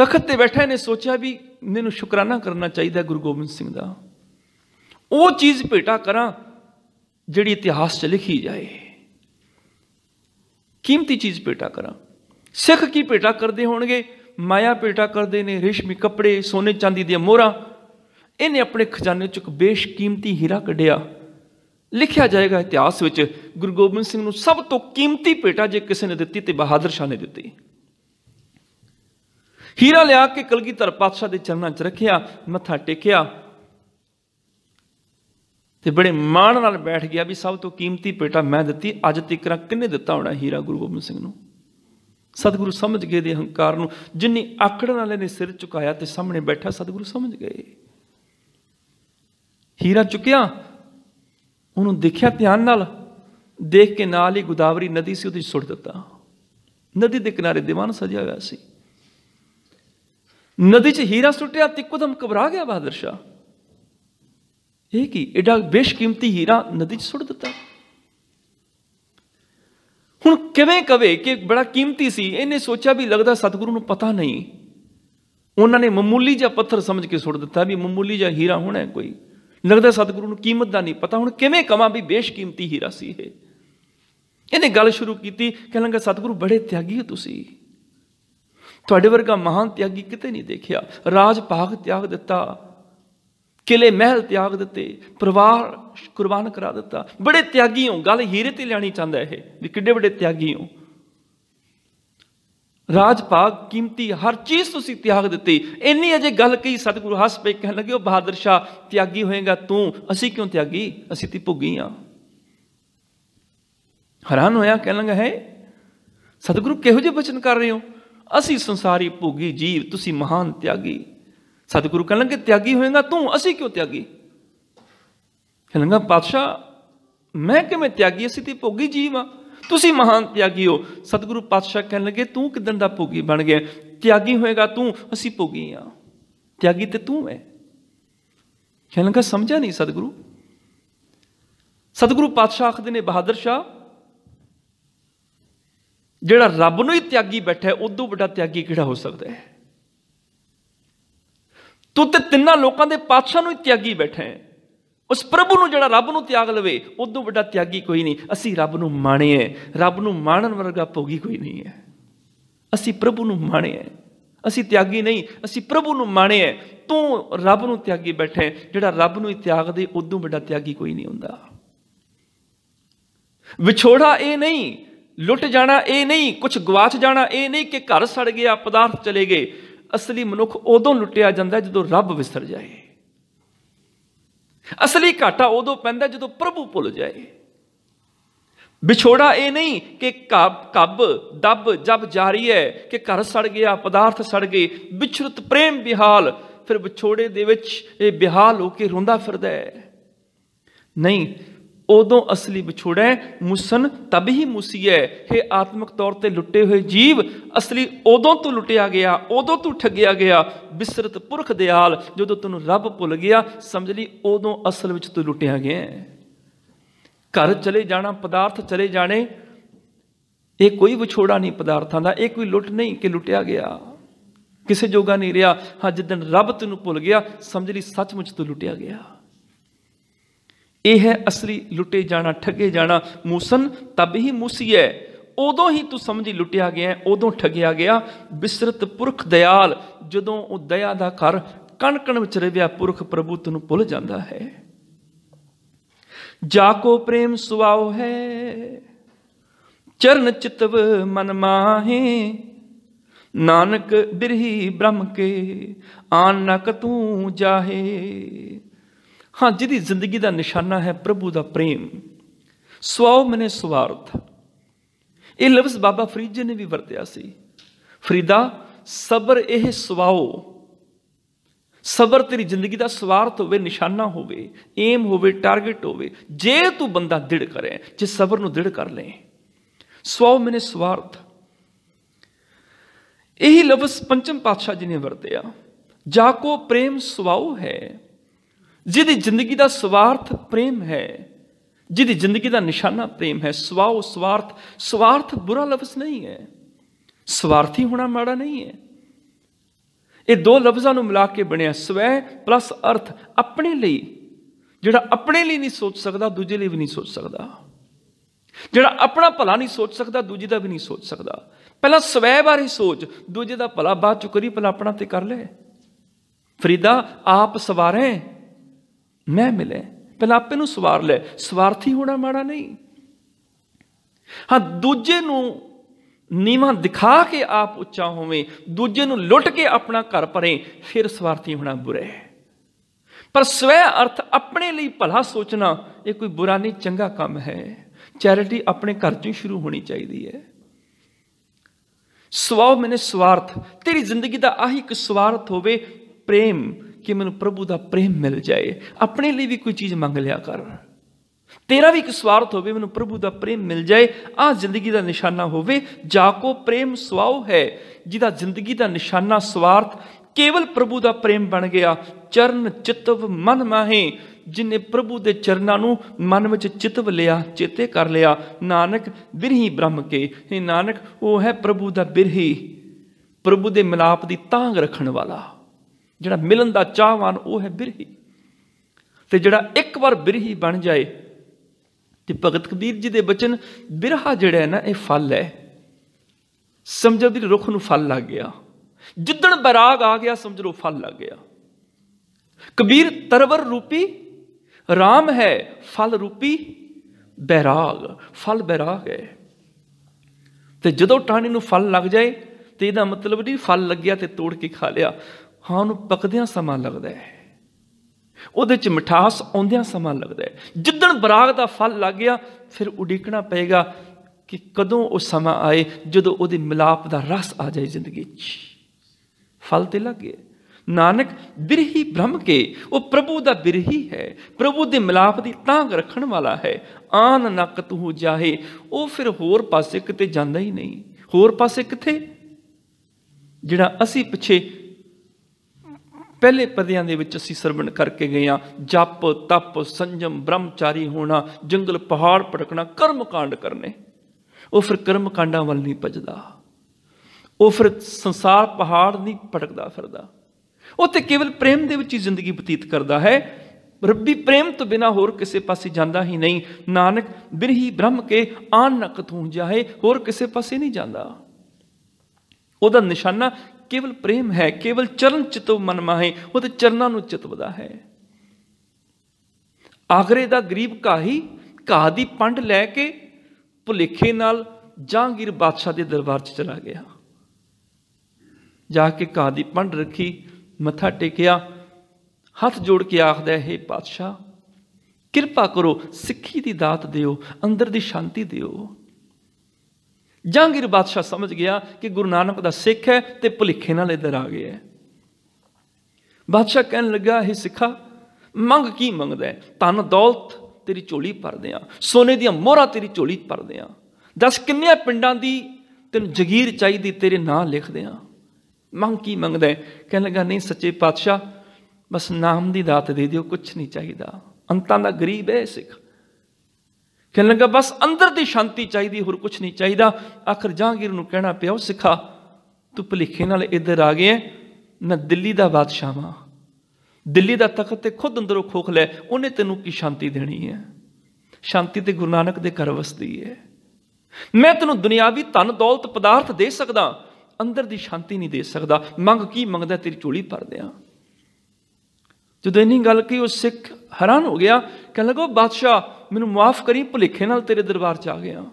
ਤਖਤ ਤੇ ਬੈਠਾ ਇਹਨੇ ਸੋਚਿਆ ਵੀ ਮੈਨੂੰ ਸ਼ੁਕਰਾਨਾ ਕਰਨਾ ਚਾਹੀਦਾ ਗੁਰੂ ਗੋਬਿੰਦ ਸਿੰਘ ਦਾ ਉਹ ਚੀਜ਼ ਭੇਟਾ ਕਰਾਂ ਜਿਹੜੀ ਇਤਿਹਾਸ 'ਚ ਲਿਖੀ ਜਾਏ ਕੀਮਤੀ ਚੀਜ਼ ਭੇਟਾ ਕਰਾਂ ਸਿੱਖ ਕੀ ਭੇਟਾ ਕਰਦੇ ਹੋਣਗੇ ਮਾਇਆ ਭੇਟਾ ਕਰਦੇ ਨੇ ਰੇਸ਼ਮੀ ਕੱਪੜੇ ਸੋਨੇ ਚਾਂਦੀ ਦੀਆਂ ਮੋਹਰਾਂ ਇਹਨੇ ਆਪਣੇ ਖਜ਼ਾਨੇ 'ਚ ਇੱਕ ਬੇਸ਼ਕੀਮਤੀ ਹੀਰਾ ਕੱਢਿਆ ਲਿਖਿਆ ਜਾਏਗਾ ਇਤਿਹਾਸ ਵਿੱਚ ਗੁਰੂ ਗੋਬਿੰਦ ਸਿੰਘ ਨੂੰ ਸਭ ਤੋਂ ਕੀਮਤੀ ਭੇਟਾ ਜੇ ਕਿਸੇ ਨੇ ਦਿੱਤੀ ਤੇ ਬਹਾਦਰ ਸ਼ਾਹ ਨੇ ਦਿੱਤੀ ਹੀਰਾ ਲਿਆ ਕੇ ਕਲਗੀਧਰ ਪਾਤਸ਼ਾਹ ਦੇ ਚਰਨਾਂ 'ਚ ਰੱਖਿਆ ਮੱਥਾ ਟੇਕਿਆ ਤੇ ਬੜੇ ਮਾਣ ਨਾਲ ਬੈਠ ਗਿਆ ਵੀ ਸਭ ਤੋਂ ਕੀਮਤੀ ਪੇਟਾ ਮੈਂ ਦਿੱਤੀ ਅੱਜ ਤੀਕਰਾਂ ਕਿੰਨੇ ਦਿੱਤਾ ਹੋਣਾ ਹੀਰਾ ਗੁਰੂ ਗੋਬਿੰਦ ਸਿੰਘ ਨੂੰ ਸਤਿਗੁਰੂ ਸਮਝ ਗਏ ਦੇ ਹੰਕਾਰ ਨੂੰ ਜਿੰਨੀ ਆਕੜ ਵਾਲੇ ਨੇ ਸਿਰ ਝੁਕਾਇਆ ਤੇ ਸਾਹਮਣੇ ਬੈਠਾ ਸਤਿਗੁਰੂ ਸਮਝ ਗਏ ਹੀਰਾ ਚੁੱਕਿਆ ਉਹਨੂੰ ਦੇਖਿਆ ਧਿਆਨ ਨਾਲ ਦੇਖ ਕੇ ਨਾਲ ਹੀ ਗੋਦਾਵਰੀ ਨਦੀ ਸੀ ਉਹਦੀ ਸੁੱਟ ਦਿੱਤਾ ਨਦੀ ਦੇ ਕਿਨਾਰੇ ਦੀਵਾਨ ਸਜਿਆ ਹੋਇਆ ਸੀ ਨਦੀ 'ਚ ਹੀਰਾ ਸੁੱਟਿਆ ਤੇ ਕੁਦਮ ਘਬਰਾ ਗਿਆ ਬਹਾਦਰ ਸ਼ਾਹ ਇਹ ਕੀ ਐਡਾ ਬੇਸ਼ਕੀਮਤੀ ਹੀਰਾ ਨਦੀ 'ਚ ਸੁੱਟ ਦਿੱਤਾ ਹੁਣ ਕਿਵੇਂ ਕਵੇ ਕਿ ਬੜਾ ਕੀਮਤੀ ਸੀ ਇਹਨੇ ਸੋਚਿਆ ਵੀ ਲੱਗਦਾ ਸਤਿਗੁਰੂ ਨੂੰ ਪਤਾ ਨਹੀਂ ਉਹਨਾਂ ਨੇ ਮਾਮੂਲੀ ਜਿਹਾ ਪੱਥਰ ਸਮਝ ਕੇ ਸੁੱਟ ਦਿੱਤਾ ਵੀ ਮਾਮੂਲੀ ਜਿਹਾ ਹੀਰਾ ਹੋਣਾ ਕੋਈ ਲੱਗਦਾ ਸਤਿਗੁਰੂ ਨੂੰ ਕੀਮਤ ਦਾ ਨਹੀਂ ਪਤਾ ਹੁਣ ਕਿਵੇਂ ਕਵਾਂ ਵੀ ਬੇਸ਼ਕੀਮਤੀ ਹੀਰਾ ਸੀ ਇਹ ਇਹਨੇ ਗੱਲ ਸ਼ੁਰੂ ਕੀਤੀ ਕਹਿੰਦਾ ਸਤਿਗੁਰੂ ਬੜੇ ਤਿਆਗੀ ਹੋ ਤੁਸੀਂ ਤੁਹਾਡੇ ਵਰਗਾ ਮਹਾਨ ਤਿਆਗੀ ਕਿਤੇ ਨਹੀਂ ਦੇਖਿਆ ਰਾਜ ਭਾਗ ਤਿਆਗ ਦਿੱਤਾ ਕਿਲੇ ਮਹਿਲ ਤਿਆਗ ਦਿੱਤੇ ਪਰਿਵਾਰ ਕੁਰਬਾਨ ਕਰਾ ਦਿੱਤਾ ਬੜੇ ਤਿਆਗੀ ਹੋ ਗੱਲ ਹੀਰੇ ਤੇ ਲੈਣੀ ਚਾਹੁੰਦਾ ਇਹ ਵੀ ਕਿੱਡੇ ਵੱਡੇ ਤਿਆਗੀ ਹੋ ਰਾਜ ਭਾਗ ਕੀਮਤੀ ਹਰ ਚੀਜ਼ ਤੁਸੀਂ ਤਿਆਗ ਦਿੱਤੀ ਇੰਨੀ ਅਜੇ ਗੱਲ ਕਹੀ ਸਤਿਗੁਰੂ ਹੱਸ ਪਏ ਕਹਿਣ ਲੱਗੇ ਉਹ ਬਹਾਦਰ ਸ਼ਾ ਤਿਆਗੀ ਹੋਏਗਾ ਤੂੰ ਅਸੀਂ ਕਿਉਂ ਤਿਆਗੀ ਅਸੀਂ ਤੇ ਭੁੱਗੀ ਆ ਹੈਰਾਨ ਹੋਇਆ ਕਹਿਣ ਲੱਗਾ ਹੈ ਸਤਿਗੁਰੂ ਕਿਹੋ ਜਿਹੇ ਬਚਨ ਕਰ ਰਹੇ ਹੋ ਅਸੀਂ ਸੰਸਾਰੀ ਭੋਗੀ ਜੀਵ ਤੁਸੀਂ ਮਹਾਨ ਤਿਆਗੀ ਸਤਿਗੁਰੂ ਕਹਿਣ ਕਿ ਤਿਆਗੀ ਹੋਏਗਾ ਤੂੰ ਅਸੀਂ ਕਿਉਂ ਤਿਆਗੀ ਕਹਿੰਦਾ ਲੱਗਾ ਪਾਤਸ਼ਾਹ ਮੈਂ ਕਿਵੇਂ ਤਿਆਗੀ ਅਸੀਂ ਤੇ ਭੋਗੀ ਜੀਵ ਆ ਤੁਸੀਂ ਮਹਾਨ ਤਿਆਗੀ ਹੋ ਸਤਿਗੁਰੂ ਪਾਤਸ਼ਾਹ ਕਹਿਣ ਲੱਗੇ ਤੂੰ ਕਿਦਨ ਦਾ ਭੋਗੀ ਬਣ ਗਿਆ ਤਿਆਗੀ ਹੋਏਗਾ ਤੂੰ ਅਸੀਂ ਭੋਗੀ ਆ ਤਿਆਗੀ ਤੇ ਤੂੰ ਹੈ ਕਹਿਣ ਲੱਗਾ ਸਮਝਿਆ ਨਹੀਂ ਸਤਿਗੁਰੂ ਸਤਿਗੁਰੂ ਪਾਤਸ਼ਾਹ ਆਖਦੇ ਨੇ ਬਹਾਦਰ ਸ਼ਾਹ ਜਿਹੜਾ ਰੱਬ ਨੂੰ ਹੀ ਤਿਆਗੀ ਬੈਠਾ ਉਦੋਂ ਵੱਡਾ ਤਿਆਗੀ ਕਿਹੜਾ ਹੋ ਸਕਦਾ ਹੈ ਤੂੰ ਤੇ ਤਿੰਨਾਂ ਲੋਕਾਂ ਦੇ ਪਾਤਸ਼ਾਹ ਨੂੰ ਹੀ ਤਿਆਗੀ ਬੈਠਾ ਹੈ ਉਸ ਪ੍ਰਭੂ ਨੂੰ ਜਿਹੜਾ ਰੱਬ ਨੂੰ ਤਿਆਗ ਲਵੇ ਉਦੋਂ ਵੱਡਾ ਤਿਆਗੀ ਕੋਈ ਨਹੀਂ ਅਸੀਂ ਰੱਬ ਨੂੰ ਮਾਣੀਏ ਰੱਬ ਨੂੰ ਮਾਣਨ ਵਰਗਾ ਭੋਗੀ ਕੋਈ ਨਹੀਂ ਹੈ ਅਸੀਂ ਪ੍ਰਭੂ ਨੂੰ ਮਾਣੀਏ ਅਸੀਂ ਤਿਆਗੀ ਨਹੀਂ ਅਸੀਂ ਪ੍ਰਭੂ ਨੂੰ ਮਾਣਿਆ ਤੂੰ ਰੱਬ ਨੂੰ ਤਿਆਗੀ ਬੈਠਾ ਜਿਹੜਾ ਰੱਬ ਨੂੰ ਹੀ ਤਿਆਗ ਦੇ ਉਦੋਂ ਵੱਡਾ ਤਿਆਗੀ ਕੋਈ ਨਹੀਂ ਹੁੰਦਾ ਵਿਛੋੜਾ ਇਹ ਨਹੀਂ ਲੁੱਟ ਜਾਣਾ ਇਹ ਨਹੀਂ ਕੁਝ ਗਵਾਚ ਜਾਣਾ ਇਹ ਨਹੀਂ ਕਿ ਘਰ ਸੜ ਗਿਆ ਪਦਾਰਥ ਚਲੇ ਗਏ ਅਸਲੀ ਮਨੁੱਖ ਉਦੋਂ ਲੁੱਟਿਆ ਜਾਂਦਾ ਜਦੋਂ ਰੱਬ ਵਿਸਰ ਜਾਏ ਅਸਲੀ ਘਾਟਾ ਉਦੋਂ ਪੈਂਦਾ ਜਦੋਂ ਪ੍ਰਭੂ ਭੁੱਲ ਜਾਏ ਵਿਛੋੜਾ ਇਹ ਨਹੀਂ ਕਿ ਕਬ ਕਬ ਦਬ ਜਬ ਜਾਰੀ ਹੈ ਕਿ ਘਰ ਸੜ ਗਿਆ ਪਦਾਰਥ ਸੜ ਗਏ ਵਿਛੁਰਤ ਪ੍ਰੇਮ ਵਿਹਾਲ ਫਿਰ ਵਿਛੋੜੇ ਦੇ ਵਿੱਚ ਇਹ ਵਿਹਾਲ ਹੋ ਕੇ ਰੋਂਦਾ ਫਿਰਦਾ ਹੈ ਨਹੀਂ ਉਦੋਂ ਅਸਲੀ ਵਿਛੋੜਾ ਮੁਸਨ ਤਬ ਹੀ ਮੁਸੀਏ ਹੈ ਆਤਮਿਕ ਤੌਰ ਤੇ ਲੁੱਟੇ ਹੋਏ ਜੀਵ ਅਸਲੀ ਉਦੋਂ ਤੂੰ ਲੁੱਟਿਆ ਗਿਆ ਉਦੋਂ ਤੂੰ ਠੱਗਿਆ ਗਿਆ ਬਿਸਰਤ ਪੁਰਖ ਦਿਆਲ ਜਦੋਂ ਤੈਨੂੰ ਰੱਬ ਭੁੱਲ ਗਿਆ ਸਮਝ ਲਈ ਉਦੋਂ ਅਸਲ ਵਿੱਚ ਤੂੰ ਲੁੱਟਿਆ ਗਿਆ ਘਰ ਚਲੇ ਜਾਣਾ ਪਦਾਰਥ ਚਲੇ ਜਾਣੇ ਇਹ ਕੋਈ ਵਿਛੋੜਾ ਨਹੀਂ ਪਦਾਰਥਾਂ ਦਾ ਇਹ ਕੋਈ ਲੁੱਟ ਨਹੀਂ ਕਿ ਲੁੱਟਿਆ ਗਿਆ ਕਿਸੇ ਜੋਗਾ ਨਹੀਂ ਰਿਹਾ ਹਾਂ ਜਿੱਦਣ ਰੱਬ ਤੈਨੂੰ ਭੁੱਲ ਗਿਆ ਸਮਝ ਲਈ ਸੱਚਮੁੱਚ ਤੂੰ ਲੁੱਟਿਆ ਗਿਆ ਇਹ ਹੈ ਅਸਲੀ ਲੁੱਟੇ ਜਾਣਾ ਠੱਗੇ ਜਾਣਾ ਮੂਸਨ ਤਬ ਹੀ ਹੈ ਉਦੋਂ ਹੀ ਤੂੰ ਸਮਝੀ ਲੁੱਟਿਆ ਗਿਆ ਉਦੋਂ ਠੱਗਿਆ ਗਿਆ ਬਿਸਰਤ ਪੁਰਖ ਦਿਆਲ ਜਦੋਂ ਉਹ ਦਇਆ ਦਾ ਘਰ ਕਣ ਕਣ ਵਿੱਚ ਰਵਿਆ ਪੁਰਖ ਪ੍ਰਭੂ ਤੈਨੂੰ ਭੁੱਲ ਜਾਂਦਾ ਹੈ ਜਾ ਕੋ ਪ੍ਰੇਮ ਸੁਆਉ ਹੈ ਚਰਨ ਚਿਤਵ ਮਨ ਮਾਹੇ ਨਾਨਕ ਬਿਰਹੀ ਬ੍ਰਹਮ ਕੇ ਆਨ ਨਕ ਤੂੰ ਜਾਹੇ ਹਾਂ ਜਿਹਦੀ ਜ਼ਿੰਦਗੀ ਦਾ ਨਿਸ਼ਾਨਾ ਹੈ ਪ੍ਰਭੂ ਦਾ ਪ੍ਰੇਮ ਸਵਾਉ ਮਨੇ ਸਵਾਰਥ ਇਹ ਲਫ਼ਜ਼ ਬਾਬਾ ਫਰੀਦ ਜੀ ਨੇ ਵੀ ਵਰਤਿਆ ਸੀ ਫਰੀਦਾ ਸਬਰ ਇਹ ਸਵਾਉ ਸਬਰ ਤੇਰੀ ਜ਼ਿੰਦਗੀ ਦਾ ਸਵਾਰਥ ਹੋਵੇ ਨਿਸ਼ਾਨਾ ਹੋਵੇ ਏਮ ਹੋਵੇ ਟਾਰਗੇਟ ਹੋਵੇ ਜੇ ਤੂੰ ਬੰਦਾ ਦਿੜ ਕਰੇ ਜੇ ਸਬਰ ਨੂੰ ਦਿੜ ਕਰ ਲੈ ਸਵਾਉ ਮਨੇ ਸਵਾਰਥ ਇਹੀ ਲਫ਼ਜ਼ ਪੰਚਮ ਪਾਤਸ਼ਾਹ ਜੀ ਨੇ ਵਰਤਿਆ ਜਾ ਕੋ ਪ੍ਰੇਮ ਸਵਾਉ ਹੈ ਜਿਹਦੀ ਜ਼ਿੰਦਗੀ ਦਾ ਸਵਾਰਥ ਪ੍ਰੇਮ ਹੈ ਜਿਹਦੀ ਜ਼ਿੰਦਗੀ ਦਾ ਨਿਸ਼ਾਨਾ ਪ੍ਰੇਮ ਹੈ ਸਵਾਉ ਸਵਾਰਥ ਸਵਾਰਥ ਬੁਰਾ ਲਫ਼ਜ਼ ਨਹੀਂ ਹੈ ਸਵਾਰਥੀ ਹੋਣਾ ਮਾੜਾ ਨਹੀਂ ਹੈ ਇਹ ਦੋ ਲਫ਼ਜ਼ਾਂ ਨੂੰ ਮਿਲਾ ਕੇ ਬਣਿਆ ਸਵੈ ਪਲੱਸ ਅਰਥ ਆਪਣੇ ਲਈ ਜਿਹੜਾ ਆਪਣੇ ਲਈ ਨਹੀਂ ਸੋਚ ਸਕਦਾ ਦੂਜੇ ਲਈ ਵੀ ਨਹੀਂ ਸੋਚ ਸਕਦਾ ਜਿਹੜਾ ਆਪਣਾ ਭਲਾ ਨਹੀਂ ਸੋਚ ਸਕਦਾ ਦੂਜੇ ਦਾ ਵੀ ਨਹੀਂ ਸੋਚ ਸਕਦਾ ਪਹਿਲਾਂ ਸਵੈ ਬਾਰੇ ਸੋਚ ਦੂਜੇ ਦਾ ਭਲਾ ਬਾਅਦ ਚ ਕਰੀ ਭਲਾ ਆਪਣਾ ਤੇ ਕਰ ਲੈ ਫਰੀਦਾ ਆਪ ਸਵਾਰੇ ਮੈਂ ਮਿਲੇ ਪਹਿਲਾਂ ਆਪੇ ਨੂੰ ਸਵਾਰ ਲੈ ਸਵਾਰਥੀ ਹੋਣਾ ਮਾੜਾ ਨਹੀਂ ਹਾਂ ਦੂਜੇ ਨੂੰ ਨੀਵਾ ਦਿਖਾ ਕੇ ਆਪ ਉੱਚਾ ਹੋਵੇਂ ਦੂਜੇ ਨੂੰ ਲੁੱਟ ਕੇ ਆਪਣਾ ਘਰ ਭਰੇ ਫਿਰ ਸਵਾਰਥੀ ਹੋਣਾ ਬੁਰਾ ਹੈ ਪਰ ਸਵੈ ਅਰਥ ਆਪਣੇ ਲਈ ਭਲਾ ਸੋਚਣਾ ਇਹ ਕੋਈ ਬੁਰਾ ਨਹੀਂ ਚੰਗਾ ਕੰਮ ਹੈ ਚੈਰਿਟੀ ਆਪਣੇ ਘਰ ਤੋਂ ਹੀ ਸ਼ੁਰੂ ਹੋਣੀ ਚਾਹੀਦੀ ਹੈ ਸਵਾਉ ਮੈਨੇ ਸਵਾਰਥ ਤੇਰੀ ਜ਼ਿੰਦਗੀ ਦਾ ਆਹੀ ਇੱਕ ਸਵਾਰਥ ਹੋਵੇ ਪ੍ਰੇਮ ਕਿ ਮੈਨੂੰ ਪ੍ਰਭੂ ਦਾ ਪ੍ਰੇਮ ਮਿਲ ਜਾਏ ਆਪਣੇ ਲਈ ਵੀ ਕੋਈ ਚੀਜ਼ ਮੰਗ ਲਿਆ ਕਰ ਤੇਰਾ ਵੀ ਇੱਕ ਸਵਾਰਥ ਹੋਵੇ ਮੈਨੂੰ ਪ੍ਰਭੂ ਦਾ ਪ੍ਰੇਮ ਮਿਲ ਜਾਏ ਆ ਜ਼ਿੰਦਗੀ ਦਾ ਨਿਸ਼ਾਨਾ ਹੋਵੇ ਜਾ ਕੋ ਪ੍ਰੇਮ ਸਵਾਉ ਹੈ ਜਿਹਦਾ ਜ਼ਿੰਦਗੀ ਦਾ ਨਿਸ਼ਾਨਾ ਸਵਾਰਥ ਕੇਵਲ ਪ੍ਰਭੂ ਦਾ ਪ੍ਰੇਮ ਬਣ ਗਿਆ ਚਰਨ ਚਿਤਵ ਮਨ ਮਾਹੇ ਜਿਨੇ ਪ੍ਰਭੂ ਦੇ ਚਰਨਾਂ ਨੂੰ ਮਨ ਵਿੱਚ ਚਿਤਵ ਲਿਆ ਚੇਤੇ ਕਰ ਲਿਆ ਨਾਨਕ ਬਿਰਹੀ ਬ੍ਰਹਮ ਕੇ ਇਹ ਨਾਨਕ ਉਹ ਹੈ ਪ੍ਰਭੂ ਦਾ ਬਿਰਹੀ ਪ੍ਰਭੂ ਦੇ ਮਿਲਾਪ ਦੀ ਤਾਂਗ ਰੱਖਣ ਵਾਲਾ ਜਿਹੜਾ ਮਿਲਣ ਦਾ ਚਾਹਵਾਨ ਉਹ ਹੈ ਬਿਰਹੀ ਤੇ ਜਿਹੜਾ ਇੱਕ ਵਾਰ ਬਿਰਹੀ ਬਣ ਜਾਏ ਤੇ ਭਗਤ ਕਬੀਰ ਜੀ ਦੇ ਬਚਨ ਬਿਰਹਾ ਜਿਹੜਾ ਹੈ ਨਾ ਇਹ ਫਲ ਹੈ ਸਮਝੋ ਵੀ ਰੁੱਖ ਨੂੰ ਫਲ ਲੱਗ ਗਿਆ ਜਿੱਦਣ ਬਰਾਗ ਆ ਗਿਆ ਸਮਝ ਲਓ ਫਲ ਲੱਗ ਗਿਆ ਕਬੀਰ ਤਰਵਰ ਰੂਪੀ RAM ਹੈ ਫਲ ਰੂਪੀ ਬੈਰਾਗ ਫਲ ਬੈਰਾਗ ਹੈ ਤੇ ਜਦੋਂ ਟਾਣੀ ਨੂੰ ਫਲ ਲੱਗ ਜਾਏ ਤੇ ਇਹਦਾ ਮਤਲਬ ਨਹੀਂ ਫਲ ਲੱਗਿਆ ਤੇ ਤੋੜ ਕੇ ਖਾ ਲਿਆ ਹਾਂ ਉਹਨੂੰ ਪਕਦਿਆਂ ਸਮਾਂ ਲੱਗਦਾ ਹੈ ਉਹਦੇ ਚ ਮਿਠਾਸ ਆਉਂਦਿਆਂ ਸਮਾਂ ਲੱਗਦਾ ਹੈ ਜਿੱਦਣ ਬਰਾਗ ਦਾ ਫਲ ਲੱਗ ਗਿਆ ਫਿਰ ਉਡੀਕਣਾ ਪਏਗਾ ਕਿ ਕਦੋਂ ਉਹ ਸਮਾਂ ਆਏ ਜਦੋਂ ਉਹਦੇ ਮਿਲਾਪ ਦਾ ਰਸ ਆ ਜਾਏ ਜ਼ਿੰਦਗੀ 'ਚ ਫਲ ਤੇ ਲੱਗੇ ਨਾਨਕ ਬਿਰਹੀ ਬ੍ਰਹਮ ਕੇ ਉਹ ਪ੍ਰਭੂ ਦਾ ਬਿਰਹੀ ਹੈ ਪ੍ਰਭੂ ਦੇ ਮਿਲਾਪ ਦੀ ਤਾਂਗ ਰੱਖਣ ਵਾਲਾ ਹੈ ਆਨ ਨਕ ਤੂੰ ਜਾਹੇ ਉਹ ਫਿਰ ਹੋਰ ਪਾਸੇ ਕਿਤੇ ਜਾਂਦਾ ਹੀ ਨਹੀਂ ਹੋਰ ਪਾਸੇ ਕਿੱਥੇ ਜਿਹੜਾ ਅਸੀਂ ਪਿੱਛੇ ਪਹਿਲੇ ਪਦਿਆਂ ਦੇ ਵਿੱਚ ਅਸੀਂ ਸਰਵਣ ਕਰਕੇ ਗਏ ਆ ਜਪ ਤਪ ਸੰਜਮ ਬ੍ਰਹਮਚਾਰੀ ਹੋਣਾ ਜੰਗਲ ਪਹਾੜ ਪਟਕਣਾ ਕਰਮ ਕਾਂਡ ਕਰਨੇ ਉਹ ਫਿਰ ਕਰਮ ਕਾਂਡਾਂ ਵੱਲ ਨਹੀਂ ਭਜਦਾ ਉਹ ਫਿਰ ਸੰਸਾਰ ਪਹਾੜ ਨਹੀਂ ਪਟਕਦਾ ਫਿਰਦਾ ਉਹ ਤੇ ਕੇਵਲ ਪ੍ਰੇਮ ਦੇ ਵਿੱਚ ਹੀ ਜ਼ਿੰਦਗੀ ਬਤੀਤ ਕਰਦਾ ਹੈ ਰੱਬੀ ਪ੍ਰੇਮ ਤੋਂ ਬਿਨਾ ਹੋਰ ਕਿਸੇ ਪਾਸੇ ਜਾਂਦਾ ਹੀ ਨਹੀਂ ਨਾਨਕ ਬਿਰਹੀ ਬ੍ਰਹਮ ਕੇ ਆਨ ਨਕਤ ਹੋ ਜਾਏ ਹੋਰ ਕਿਸੇ ਪਾਸੇ ਨਹੀਂ ਜਾਂਦਾ ਉਹਦਾ ਨਿਸ਼ਾਨਾ ਕੇਵਲ ਪ੍ਰੇਮ ਹੈ ਕੇਵਲ ਚਰਨ ਚਿਤਵ ਮਨ ਮਾਹੇ ਉਹ ਤੇ ਚਰਨਾਂ ਨੂੰ ਚਿਤਵਦਾ ਹੈ ਆਗਰੇ ਦਾ ਗਰੀਬ ਕਾਹੀ ਕਾਹ ਦੀ ਪੰਡ ਲੈ ਕੇ ਭੁਲੇਖੇ ਨਾਲ ਜਹਾਂਗੀਰ ਬਾਦਸ਼ਾਹ ਦੇ ਦਰਬਾਰ 'ਚ ਚਲਾ ਗਿਆ ਜਾ ਕੇ ਕਾਹ ਦੀ ਪੰਡ ਰੱਖੀ ਮੱਥਾ ਟੇਕਿਆ ਹੱਥ ਜੋੜ ਕੇ ਆਖਦਾ ਹੈ ਪਾਤਸ਼ਾਹ ਕਿਰਪਾ ਕਰੋ ਸਿੱਖੀ ਦੀ ਦਾਤ ਦਿਓ ਅੰਦਰ ਦੀ ਸ਼ਾਂਤੀ ਦਿਓ ਜਹਾਂਗੀਰ ਬਾਦਸ਼ਾਹ ਸਮਝ ਗਿਆ ਕਿ ਗੁਰੂ ਨਾਨਕ ਦਾ ਸਿੱਖ ਹੈ ਤੇ ਭੁਲੇਖੇ ਨਾਲ ਇੱਧਰ ਆ ਗਿਆ ਬਾਦਸ਼ਾਹ ਕਹਿਣ ਲੱਗਾ ਹੈ ਸਿੱਖਾ ਮੰਗ ਕੀ ਮੰਗਦਾ ਹੈ ਤਨ ਦੌਲਤ ਤੇਰੀ ਝੋਲੀ ਭਰਦੇ ਆ ਸੋਨੇ ਦੀਆਂ ਮੋਹਰਾਂ ਤੇਰੀ ਝੋਲੀ ਭਰਦੇ ਆ ਦੱਸ ਕਿੰਨੇ ਪਿੰਡਾਂ ਦੀ ਤੈਨੂੰ ਜਗੀਰ ਚਾਹੀਦੀ ਤੇਰੇ ਨਾਂ ਲਿਖਦੇ ਆ ਮੰਗ ਕੀ ਮੰਗਦਾ ਹੈ ਕਹਿਣ ਲੱਗਾ ਨਹੀਂ ਸੱਚੇ ਪਾਤਸ਼ਾਹ ਬਸ ਨਾਮ ਦੀ ਦਾਤ ਦੇ ਦਿਓ ਕੁਛ ਨਹੀਂ ਚਾਹੀਦਾ ਅੰਤਾਂ ਦਾ ਗਰੀਬ ਹੈ ਸਿੱਖ ਕਹਿਣ ਲੱਗਾ ਬਸ ਅੰਦਰ ਦੀ ਸ਼ਾਂਤੀ ਚਾਹੀਦੀ ਹੋਰ ਕੁਝ ਨਹੀਂ ਚਾਹੀਦਾ ਆਖਰ ਜਹਾਂਗੀਰ ਨੂੰ ਕਹਿਣਾ ਪਿਆ ਉਹ ਸਿੱਖਾ ਤੂੰ ਭਲੇਖੇ ਨਾਲ ਇੱਧਰ ਆ ਗਿਆ ਨਾ ਦਿੱਲੀ ਦਾ ਬਾਦਸ਼ਾਹ ਹਾਂ ਦਿੱਲੀ ਦਾ ਤਖਤ ਤੇ ਖੁਦ ਅੰਦਰੋਂ ਖੋਖ ਲੈ ਉਹਨੇ ਤੈਨੂੰ ਕੀ ਸ਼ਾਂਤੀ ਦੇਣੀ ਹੈ ਸ਼ਾਂਤੀ ਤੇ ਗੁਰੂ ਨਾਨਕ ਦੇ ਘਰ ਵਸਦੀ ਹੈ ਮੈਂ ਤੈਨੂੰ ਦੁਨਿਆਵੀ ਧਨ ਦੌਲਤ ਪਦਾਰਥ ਦੇ ਸਕਦਾ ਅੰਦਰ ਦੀ ਸ਼ਾਂਤੀ ਨਹੀਂ ਦੇ ਸਕਦਾ ਮੰਗ ਕੀ ਮੰਗਦਾ ਤੇਰੀ ਝੋਲੀ ਭਰ ਦਿਆਂ ਜਦੋਂ ਇੰਨੀ ਗੱਲ ਕੀ ਉਹ ਸਿੱਖ ਹੈਰਾਨ ਹੋ ਗਿਆ ਕਹਿਣ ਲਗੋ ਬਾਦਸ਼ਾਹ ਮੈਨੂੰ ਮਾਫ ਕਰੀ ਭੁਲੇਖੇ ਨਾਲ ਤੇਰੇ ਦਰਬਾਰ 'ਚ ਆ ਗਿਆ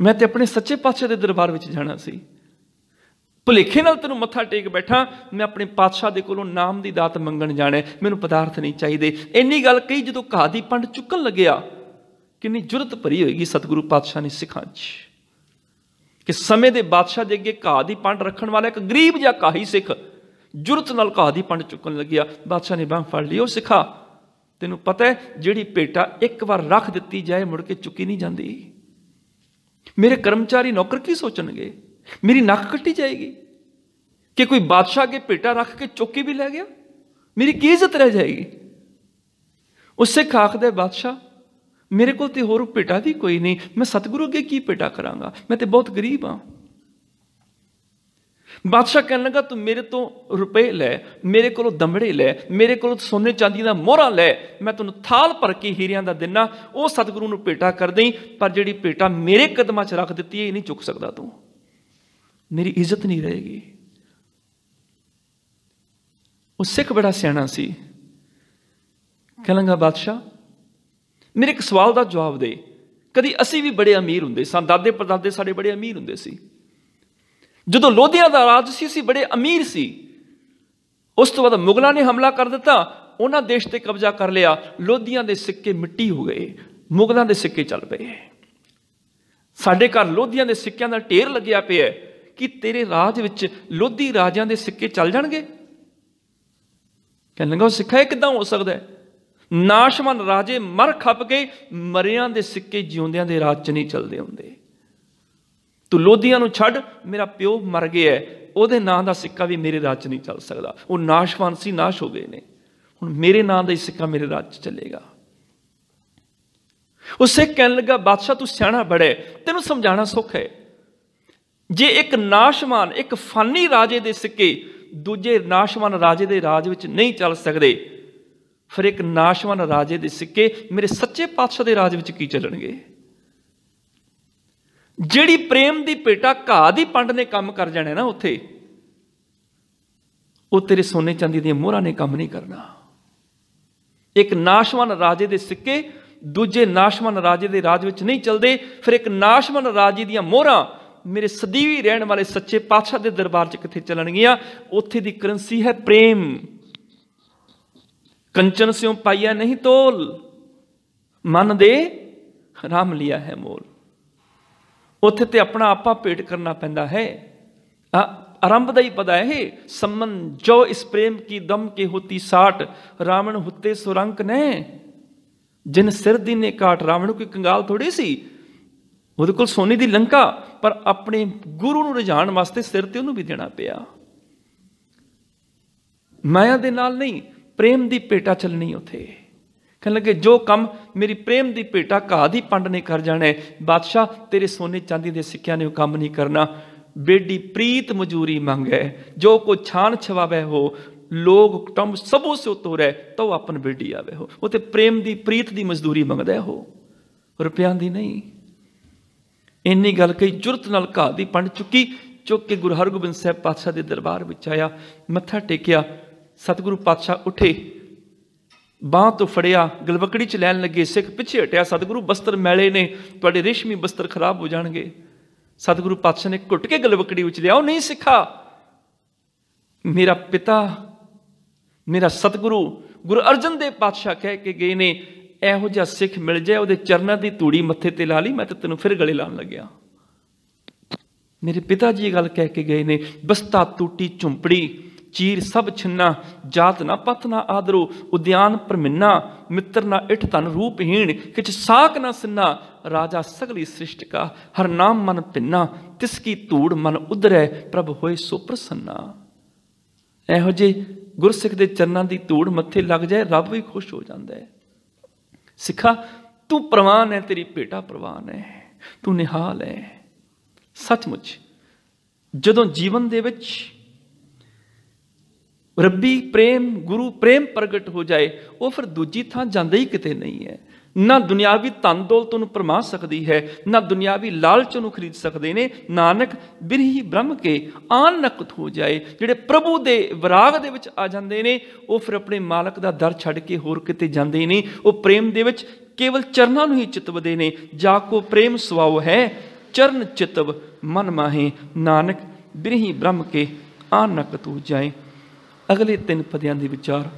ਮੈਂ ਤੇ ਆਪਣੇ ਸੱਚੇ ਪਾਤਸ਼ਾਹ ਦੇ ਦਰਬਾਰ ਵਿੱਚ ਜਾਣਾ ਸੀ ਭੁਲੇਖੇ ਨਾਲ ਤੈਨੂੰ ਮੱਥਾ ਟੇਕ ਬੈਠਾ ਮੈਂ ਆਪਣੇ ਪਾਤਸ਼ਾਹ ਦੇ ਕੋਲੋਂ ਨਾਮ ਦੀ ਦਾਤ ਮੰਗਣ ਜਾਣਾ ਮੈਨੂੰ ਪਦਾਰਥ ਨਹੀਂ ਚਾਹੀਦੇ ਇੰਨੀ ਗੱਲ ਕਹੀ ਜਦੋਂ ਕਾਹ ਦੀ ਪੰਡ ਚੁੱਕਣ ਲੱਗਿਆ ਕਿੰਨੀ ਜੁਰਤ ਭਰੀ ਹੋਏਗੀ ਸਤਿਗੁਰੂ ਪਾਤਸ਼ਾਹ ਨੇ ਸਿਖਾਂ 'ਚ ਕਿ ਸਮੇਂ ਦੇ ਬਾਦਸ਼ਾਹ ਦੇ ਅੱਗੇ ਕਾਹ ਦੀ ਪੰਡ ਰੱਖਣ ਵਾਲਾ ਇੱਕ ਗਰੀਬ ਜਿਹਾ ਕਾਹੀ ਸਿੱਖ ਜੁਰਤ ਨਾਲ ਘਾਹ ਦੀ ਪੰਡ ਚੁੱਕਣ ਲੱਗਿਆ ਬਾਦਸ਼ਾਹ ਨੇ ਬਾਹ ਫੜ ਲਿਓ ਸਿਖਾ ਤੈਨੂੰ ਪਤਾ ਹੈ ਜਿਹੜੀ ਪੇਟਾ ਇੱਕ ਵਾਰ ਰੱਖ ਦਿੱਤੀ ਜਾਏ ਮੁੜ ਕੇ ਚੁੱਕੀ ਨਹੀਂ ਜਾਂਦੀ ਮੇਰੇ ਕਰਮਚਾਰੀ ਨੌਕਰ ਕੀ ਸੋਚਣਗੇ ਮੇਰੀ ਨੱਕ ਕੱਟੀ ਜਾਏਗੀ ਕਿ ਕੋਈ ਬਾਦਸ਼ਾਹ ਕੇ ਪੇਟਾ ਰੱਖ ਕੇ ਚੁੱਕੀ ਵੀ ਲੈ ਗਿਆ ਮੇਰੀ ਕੀ ਇੱਜ਼ਤ ਰਹਿ ਜਾਏਗੀ ਉਸੇ ਖਾਖਦੇ ਬਾਦਸ਼ਾਹ ਮੇਰੇ ਕੋਲ ਤੇ ਹੋਰ ਪੇਟਾ ਵੀ ਕੋਈ ਨਹੀਂ ਮੈਂ ਸਤਿਗੁਰੂ ਅੱਗੇ ਕੀ ਪੇਟਾ ਕਰਾਂਗਾ ਮੈਂ ਤੇ ਬਹੁਤ ਗਰੀਬ ਹਾਂ ਬਾਦਸ਼ਾਹ ਕਹਿਣ ਲੱਗਾ ਤੂੰ ਮੇਰੇ ਤੋਂ ਰੁਪਏ ਲੈ ਮੇਰੇ ਕੋਲੋਂ ਦੰਬੜੇ ਲੈ ਮੇਰੇ ਕੋਲੋਂ ਸੋਨੇ ਚਾਂਦੀ ਦਾ ਮੋਹਰਾ ਲੈ ਮੈਂ ਤੈਨੂੰ ਥਾਲ ਭਰ ਕੇ ਹੀਰਿਆਂ ਦਾ ਦਿੰਨਾ ਉਹ ਸਤਿਗੁਰੂ ਨੂੰ ਭੇਟਾ ਕਰ ਦੇਈ ਪਰ ਜਿਹੜੀ ਭੇਟਾ ਮੇਰੇ ਕਦਮਾਂ 'ਚ ਰੱਖ ਦਿੱਤੀ ਹੈ ਇਹ ਨਹੀਂ ਚੁੱਕ ਸਕਦਾ ਤੂੰ ਮੇਰੀ ਇੱਜ਼ਤ ਨਹੀਂ ਰਹੇਗੀ ਉਹ ਸਿੱਖ ਬੜਾ ਸਿਆਣਾ ਸੀ ਕਹਿਣ ਲੱਗਾ ਬਾਦਸ਼ਾਹ ਮੇਰੇ ਇੱਕ ਸਵਾਲ ਦਾ ਜਵਾਬ ਦੇ ਕਦੀ ਅਸੀਂ ਵੀ ਬੜੇ ਅਮੀਰ ਹੁੰਦੇ ਸਾਂ ਦਾਦੇ ਪਰਦਾਦੇ ਸਾਡੇ ਬੜੇ ਅਮੀਰ ਹੁੰਦੇ ਸੀ ਜਦੋਂ ਲੋਧੀਆਂ ਦਾ ਰਾਜ ਸੀ ਸੀ ਬੜੇ ਅਮੀਰ ਸੀ ਉਸ ਤੋਂ ਬਾਅਦ ਮੁਗਲਾਂ ਨੇ ਹਮਲਾ ਕਰ ਦਿੱਤਾ ਉਹਨਾਂ ਦੇਸ਼ ਤੇ ਕਬਜ਼ਾ ਕਰ ਲਿਆ ਲੋਧੀਆਂ ਦੇ ਸਿੱਕੇ ਮਿੱਟੀ ਹੋ ਗਏ ਮੁਗਲਾਂ ਦੇ ਸਿੱਕੇ ਚੱਲ ਪਏ ਸਾਡੇ ਘਰ ਲੋਧੀਆਂ ਦੇ ਸਿੱਕਿਆਂ ਦਾ ਢੇਰ ਲੱਗਿਆ ਪਿਆ ਕਿ ਤੇਰੇ ਰਾਜ ਵਿੱਚ ਲੋਧੀ ਰਾਜਿਆਂ ਦੇ ਸਿੱਕੇ ਚੱਲ ਜਾਣਗੇ ਕਹਿੰਦਾ ਉਹ ਸਿੱਖਾ ਕਿਦਾਂ ਹੋ ਸਕਦਾ ਹੈ ਨਾਸ਼ਮਨ ਰਾਜੇ ਮਰ ਖੱਪ ਕੇ ਮਰਿਆਂ ਦੇ ਸਿੱਕੇ ਜਿਉਂਦਿਆਂ ਦੇ ਰਾਜ 'ਚ ਨਹੀਂ ਚੱਲਦੇ ਹੁੰਦੇ ਤੂੰ ਲੋਧੀਆਂ ਨੂੰ ਛੱਡ ਮੇਰਾ ਪਿਓ ਮਰ ਗਿਆ ਉਹਦੇ ਨਾਂ ਦਾ ਸਿੱਕਾ ਵੀ ਮੇਰੇ ਰਾਜ 'ਚ ਨਹੀਂ ਚੱਲ ਸਕਦਾ ਉਹ ਨਾਸ਼ਵਾਨ ਸੀ ਨਾਸ਼ ਹੋ ਗਏ ਨੇ ਹੁਣ ਮੇਰੇ ਨਾਂ ਦਾ ਹੀ ਸਿੱਕਾ ਮੇਰੇ ਰਾਜ 'ਚ ਚੱਲੇਗਾ ਉਹ ਸਿੱਕ ਕਹਿਣ ਲੱਗਾ ਬਾਦਸ਼ਾਹ ਤੂੰ ਸਿਆਣਾ ਬੜੇ ਤੈਨੂੰ ਸਮਝਾਣਾ ਸੁੱਖ ਹੈ ਜੇ ਇੱਕ ਨਾਸ਼ਵਾਨ ਇੱਕ ਫਾਨੀ ਰਾਜੇ ਦੇ ਸਿੱਕੇ ਦੂਜੇ ਨਾਸ਼ਵਾਨ ਰਾਜੇ ਦੇ ਰਾਜ ਵਿੱਚ ਨਹੀਂ ਚੱਲ ਸਕਦੇ ਫਿਰ ਇੱਕ ਨਾਸ਼ਵਾਨ ਰਾਜੇ ਦੇ ਸਿੱਕੇ ਮੇਰੇ ਸੱਚੇ ਪਾਤਸ਼ਾਹ ਦੇ ਰਾਜ ਵਿੱਚ ਕੀ ਚੱਲਣਗੇ ਜਿਹੜੀ ਪ੍ਰੇਮ ਦੀ ਪੇਟਾ ਘਾਹ ਦੀ ਪੰਡ ਨੇ ਕੰਮ ਕਰ ਜਾਣਾ ਨਾ ਉੱਥੇ ਉਹ ਤੇਰੇ ਸੋਨੇ ਚਾਂਦੀ ਦੀਆਂ ਮੋਹਰਾਂ ਨੇ ਕੰਮ ਨਹੀਂ ਕਰਨਾ ਇੱਕ ਨਾਸ਼ਵਾਨ ਰਾਜੇ ਦੇ ਸਿੱਕੇ ਦੂਜੇ ਨਾਸ਼ਵਾਨ ਰਾਜੇ ਦੇ ਰਾਜ ਵਿੱਚ ਨਹੀਂ ਚੱਲਦੇ ਫਿਰ ਇੱਕ ਨਾਸ਼ਵਾਨ ਰਾਜੇ ਦੀਆਂ ਮੋਹਰਾਂ ਮੇਰੇ ਸਦੀਵੀ ਰਹਿਣ ਵਾਲੇ ਸੱਚੇ ਪਾਤਸ਼ਾਹ ਦੇ ਦਰਬਾਰ 'ਚ ਕਿੱਥੇ ਚੱਲਣਗੀਆਂ ਉੱਥੇ ਦੀ ਕਰੰਸੀ ਹੈ ਪ੍ਰੇਮ ਕੰਚਨ ਸਿਉ ਪਾਈਆ ਨਹੀਂ ਤੋਲ ਮਨ ਦੇ ਰਾਮ ਲਿਆ ਹੈ ਮੋਲ ਉੱਥੇ ਤੇ ਆਪਣਾ ਆਪਾ ਪੇਟ ਕਰਨਾ ਪੈਂਦਾ ਹੈ ਆ ਆਰੰਭ ਦਾ ਹੀ ਪਤਾ ਹੈ ਸੰਮਨ ਜੋ ਇਸ ਪ੍ਰੇਮ ਕੀ ਦਮ ਕੇ ਹੋਤੀ ਸਾਟ ਰਾਵਣ ਹੁੱਤੇ ਸੁਰੰਕ ਨੇ ਜਿਨ ਸਿਰ ਦੀ ਨੇ ਕਾਟ ਰਾਵਣ ਕੋਈ ਕੰਗਾਲ ਥੋੜੀ ਸੀ ਉਹਦੇ ਕੋਲ ਸੋਨੇ ਦੀ ਲੰਕਾ ਪਰ ਆਪਣੇ ਗੁਰੂ ਨੂੰ ਰਜਾਣ ਵਾਸਤੇ ਸਿਰ ਤੇ ਉਹਨੂੰ ਵੀ ਦੇਣਾ ਪਿਆ ਮਾਇਆ ਦੇ ਨਾਲ ਨਹੀਂ ਪ੍ਰੇਮ ਦੀ ਪੇਟਾ ਚੱਲਣੀ ਉਥੇ ਕਹ ਲੱਗੇ ਜੋ ਕੰਮ ਮੇਰੀ ਪ੍ਰੇਮ ਦੀ ਭੇਟਾ ਘਾ ਦੀ ਪੰਡ ਨੇ ਕਰ ਜਾਣਾ ਬਾਦਸ਼ਾਹ ਤੇਰੇ ਸੋਨੇ ਚਾਂਦੀ ਦੇ ਸਿੱਕਿਆਂ ਨੇ ਉਹ ਕੰਮ ਨਹੀਂ ਕਰਨਾ ਬੇਡੀ ਪ੍ਰੀਤ ਮਜੂਰੀ ਮੰਗੇ ਜੋ ਕੋ ਛਾਣ ਛਵਾਵੇ ਹੋ ਲੋਗ ਟੰਬ ਸਭੋ ਸੇ ਉਤੋਰੇ ਤਉ ਆਪਨ ਬੇਡੀ ਆਵੇ ਹੋ ਉਹ ਤੇ ਪ੍ਰੇਮ ਦੀ ਪ੍ਰੀਤ ਦੀ ਮਜ਼ਦੂਰੀ ਮੰਗਦਾ ਹੋ ਰੁਪਿਆਂ ਦੀ ਨਹੀਂ ਇੰਨੀ ਗੱਲ ਕਹੀ ਜੁਰਤ ਨਾਲ ਘਾ ਦੀ ਪੰਡ ਚੁੱਕੀ ਚੁੱਕ ਕੇ ਗੁਰੂ ਹਰਗੋਬਿੰਦ ਸਾਹਿਬ ਪਾਤਸ਼ਾਹ ਦੇ ਦਰਬਾਰ ਵਿੱਚ ਆਇਆ ਮੱਥਾ ਟੇਕਿਆ ਸਤਿਗੁਰੂ ਪਾਤਸ਼ਾਹ ਉੱਠੇ ਬਾਹ ਤੋਂ ਫੜਿਆ ਗਲਵਕੜੀ ਚ ਲੈਣ ਲੱਗੇ ਸਿੱਖ ਪਿੱਛੇ ਹਟਿਆ ਸਤਿਗੁਰੂ ਬਸਤਰ ਮੈਲੇ ਨੇ ਤੁਹਾਡੇ ਰੇਸ਼ਮੀ ਬਸਤਰ ਖਰਾਬ ਹੋ ਜਾਣਗੇ ਸਤਿਗੁਰੂ ਪਾਤਸ਼ਾਹ ਨੇ ਘੁੱਟ ਕੇ ਗਲਵਕੜੀ ਵਿੱਚ ਲਿਆ ਉਹ ਨਹੀਂ ਸਿੱਖਾ ਮੇਰਾ ਪਿਤਾ ਮੇਰਾ ਸਤਿਗੁਰੂ ਗੁਰੂ ਅਰਜਨ ਦੇਵ ਪਾਤਸ਼ਾਹ ਕਹਿ ਕੇ ਗਏ ਨੇ ਇਹੋ ਜਿਹਾ ਸਿੱਖ ਮਿਲ ਜਾਏ ਉਹਦੇ ਚਰਨਾਂ ਦੀ ਧੂੜੀ ਮੱਥੇ ਤੇ ਲਾ ਲਈ ਮੈਂ ਤਾਂ ਤੈਨੂੰ ਫਿਰ ਗਲੇ ਲਾਣ ਲੱਗਿਆ ਮੇਰੇ ਪਿਤਾ ਜੀ ਇਹ ਗੱਲ ਕਹਿ ਕੇ ਗਏ ਨੇ ਬਸਤਾ ਟੁੱਟੀ ਝੁੰਪੜੀ ਚੀਰ ਸਭ ਛਿੰਨਾ ਜਾਤ ਨਾ ਪਤ ਨਾ ਆਦਰੋ ਉਦਿਆਨ ਪਰਮਿੰਨਾ ਮਿੱਤਰ ਨਾ ਇਠ ਤਨ ਰੂਪਹੀਣ ਕਿਛ ਸਾਖ ਨਾ ਸਿੰਨਾ ਰਾਜਾ ਸਗਲੀ ਸ੍ਰਿਸ਼ਟ ਕਾ ਹਰ ਨਾਮ ਮਨ ਪਿੰਨਾ ਤਿਸ ਕੀ ਧੂੜ ਮਨ ਉਧਰੈ ਪ੍ਰਭ ਹੋਏ ਸੋ ਪ੍ਰਸੰਨਾ ਇਹੋ ਜੇ ਗੁਰਸਿੱਖ ਦੇ ਚਰਨਾਂ ਦੀ ਧੂੜ ਮੱਥੇ ਲੱਗ ਜਾਏ ਰੱਬ ਵੀ ਖੁਸ਼ ਹੋ ਜਾਂਦਾ ਹੈ ਸਿੱਖਾ ਤੂੰ ਪ੍ਰਵਾਨ ਹੈ ਤੇਰੀ ਭੇਟਾ ਪ੍ਰਵਾਨ ਹੈ ਤੂੰ ਨਿਹਾਲ ਹੈ ਸੱਚਮੁੱਚ ਜਦੋਂ ਜੀਵਨ ਦੇ ਵਿੱਚ ਰੱਬੀ ਪ੍ਰੇਮ ਗੁਰੂ ਪ੍ਰੇਮ ਪ੍ਰਗਟ ਹੋ ਜਾਏ ਉਹ ਫਿਰ ਦੂਜੀ ਥਾਂ ਜਾਂਦਾ ਹੀ ਕਿਤੇ ਨਹੀਂ ਹੈ ਨਾ ਦੁਨਿਆਵੀ ਤਨ ਦੌਲਤ ਨੂੰ ਪਰਮਾ ਸਕਦੀ ਹੈ ਨਾ ਦੁਨਿਆਵੀ ਲਾਲਚ ਨੂੰ ਖਰੀਦ ਸਕਦੇ ਨੇ ਨਾਨਕ ਬਿਰਹੀ ਬ੍ਰਹਮ ਕੇ ਆਨ ਨਕਤ ਹੋ ਜਾਏ ਜਿਹੜੇ ਪ੍ਰਭੂ ਦੇ ਵਿਰਾਗ ਦੇ ਵਿੱਚ ਆ ਜਾਂਦੇ ਨੇ ਉਹ ਫਿਰ ਆਪਣੇ ਮਾਲਕ ਦਾ ਦਰ ਛੱਡ ਕੇ ਹੋਰ ਕਿਤੇ ਜਾਂਦੇ ਨਹੀਂ ਉਹ ਪ੍ਰੇਮ ਦੇ ਵਿੱਚ ਕੇਵਲ ਚਰਨਾਂ ਨੂੰ ਹੀ ਚਿਤਵਦੇ ਨੇ ਜਾ ਕੋ ਪ੍ਰੇਮ ਸੁਆਉ ਹੈ ਚਰਨ ਚਿਤਵ ਮਨ ਮਾਹੇ ਨਾਨਕ ਬਿਰਹੀ ਬ੍ਰਹਮ ਕੇ ਆਨ ਨਕਤ ਹੋ ਜਾਏ ਅਗਲੇ ਤਿੰਨ ਪਦਿਆਂ ਦੇ ਵਿਚਾਰ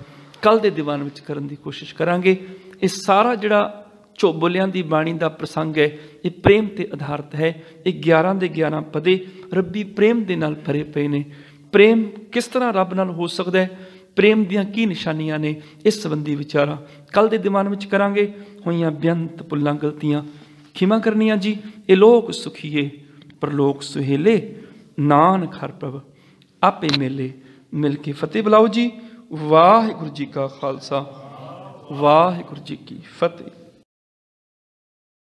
ਕੱਲ ਦੇ ਦੀਵਾਨ ਵਿੱਚ ਕਰਨ ਦੀ ਕੋਸ਼ਿਸ਼ ਕਰਾਂਗੇ ਇਹ ਸਾਰਾ ਜਿਹੜਾ ਚੋਬਲਿਆਂ ਦੀ ਬਾਣੀ ਦਾ ਪ੍ਰਸੰਗ ਹੈ ਇਹ ਪ੍ਰੇਮ ਤੇ ਆਧਾਰਿਤ ਹੈ ਇਹ 11 ਦੇ 11 ਪਦੇ ਰੱਬੀ ਪ੍ਰੇਮ ਦੇ ਨਾਲ ਭਰੇ ਪਏ ਨੇ ਪ੍ਰੇਮ ਕਿਸ ਤਰ੍ਹਾਂ ਰੱਬ ਨਾਲ ਹੋ ਸਕਦਾ ਹੈ ਪ੍ਰੇਮ ਦੀਆਂ ਕੀ ਨਿਸ਼ਾਨੀਆਂ ਨੇ ਇਸ ਸੰਬੰਧੀ ਵਿਚਾਰਾਂ ਕੱਲ ਦੇ ਦੀਵਾਨ ਵਿੱਚ ਕਰਾਂਗੇ ਹੋਈਆਂ ਬੇਅੰਤ ਪੁੱਲਾਂ ਗਲਤੀਆਂ ਖਿਮਾ ਕਰਨੀਆਂ ਜੀ ਇਹ ਲੋਕ ਸੁਖੀਏ ਪਰ ਲੋਕ ਸੁਹੇਲੇ ਨਾਨਕ ਹਰ ਪ੍ਰਭ ਆਪੇ ਮੇਲੇ ਮਿਲ ਕੇ ਫਤਿਹ ਬਲਾਓ ਜੀ ਵਾਹਿਗੁਰੂ ਜੀ ਕਾ ਖਾਲਸਾ ਵਾਹਿਗੁਰੂ ਜੀ ਕੀ ਫਤਿਹ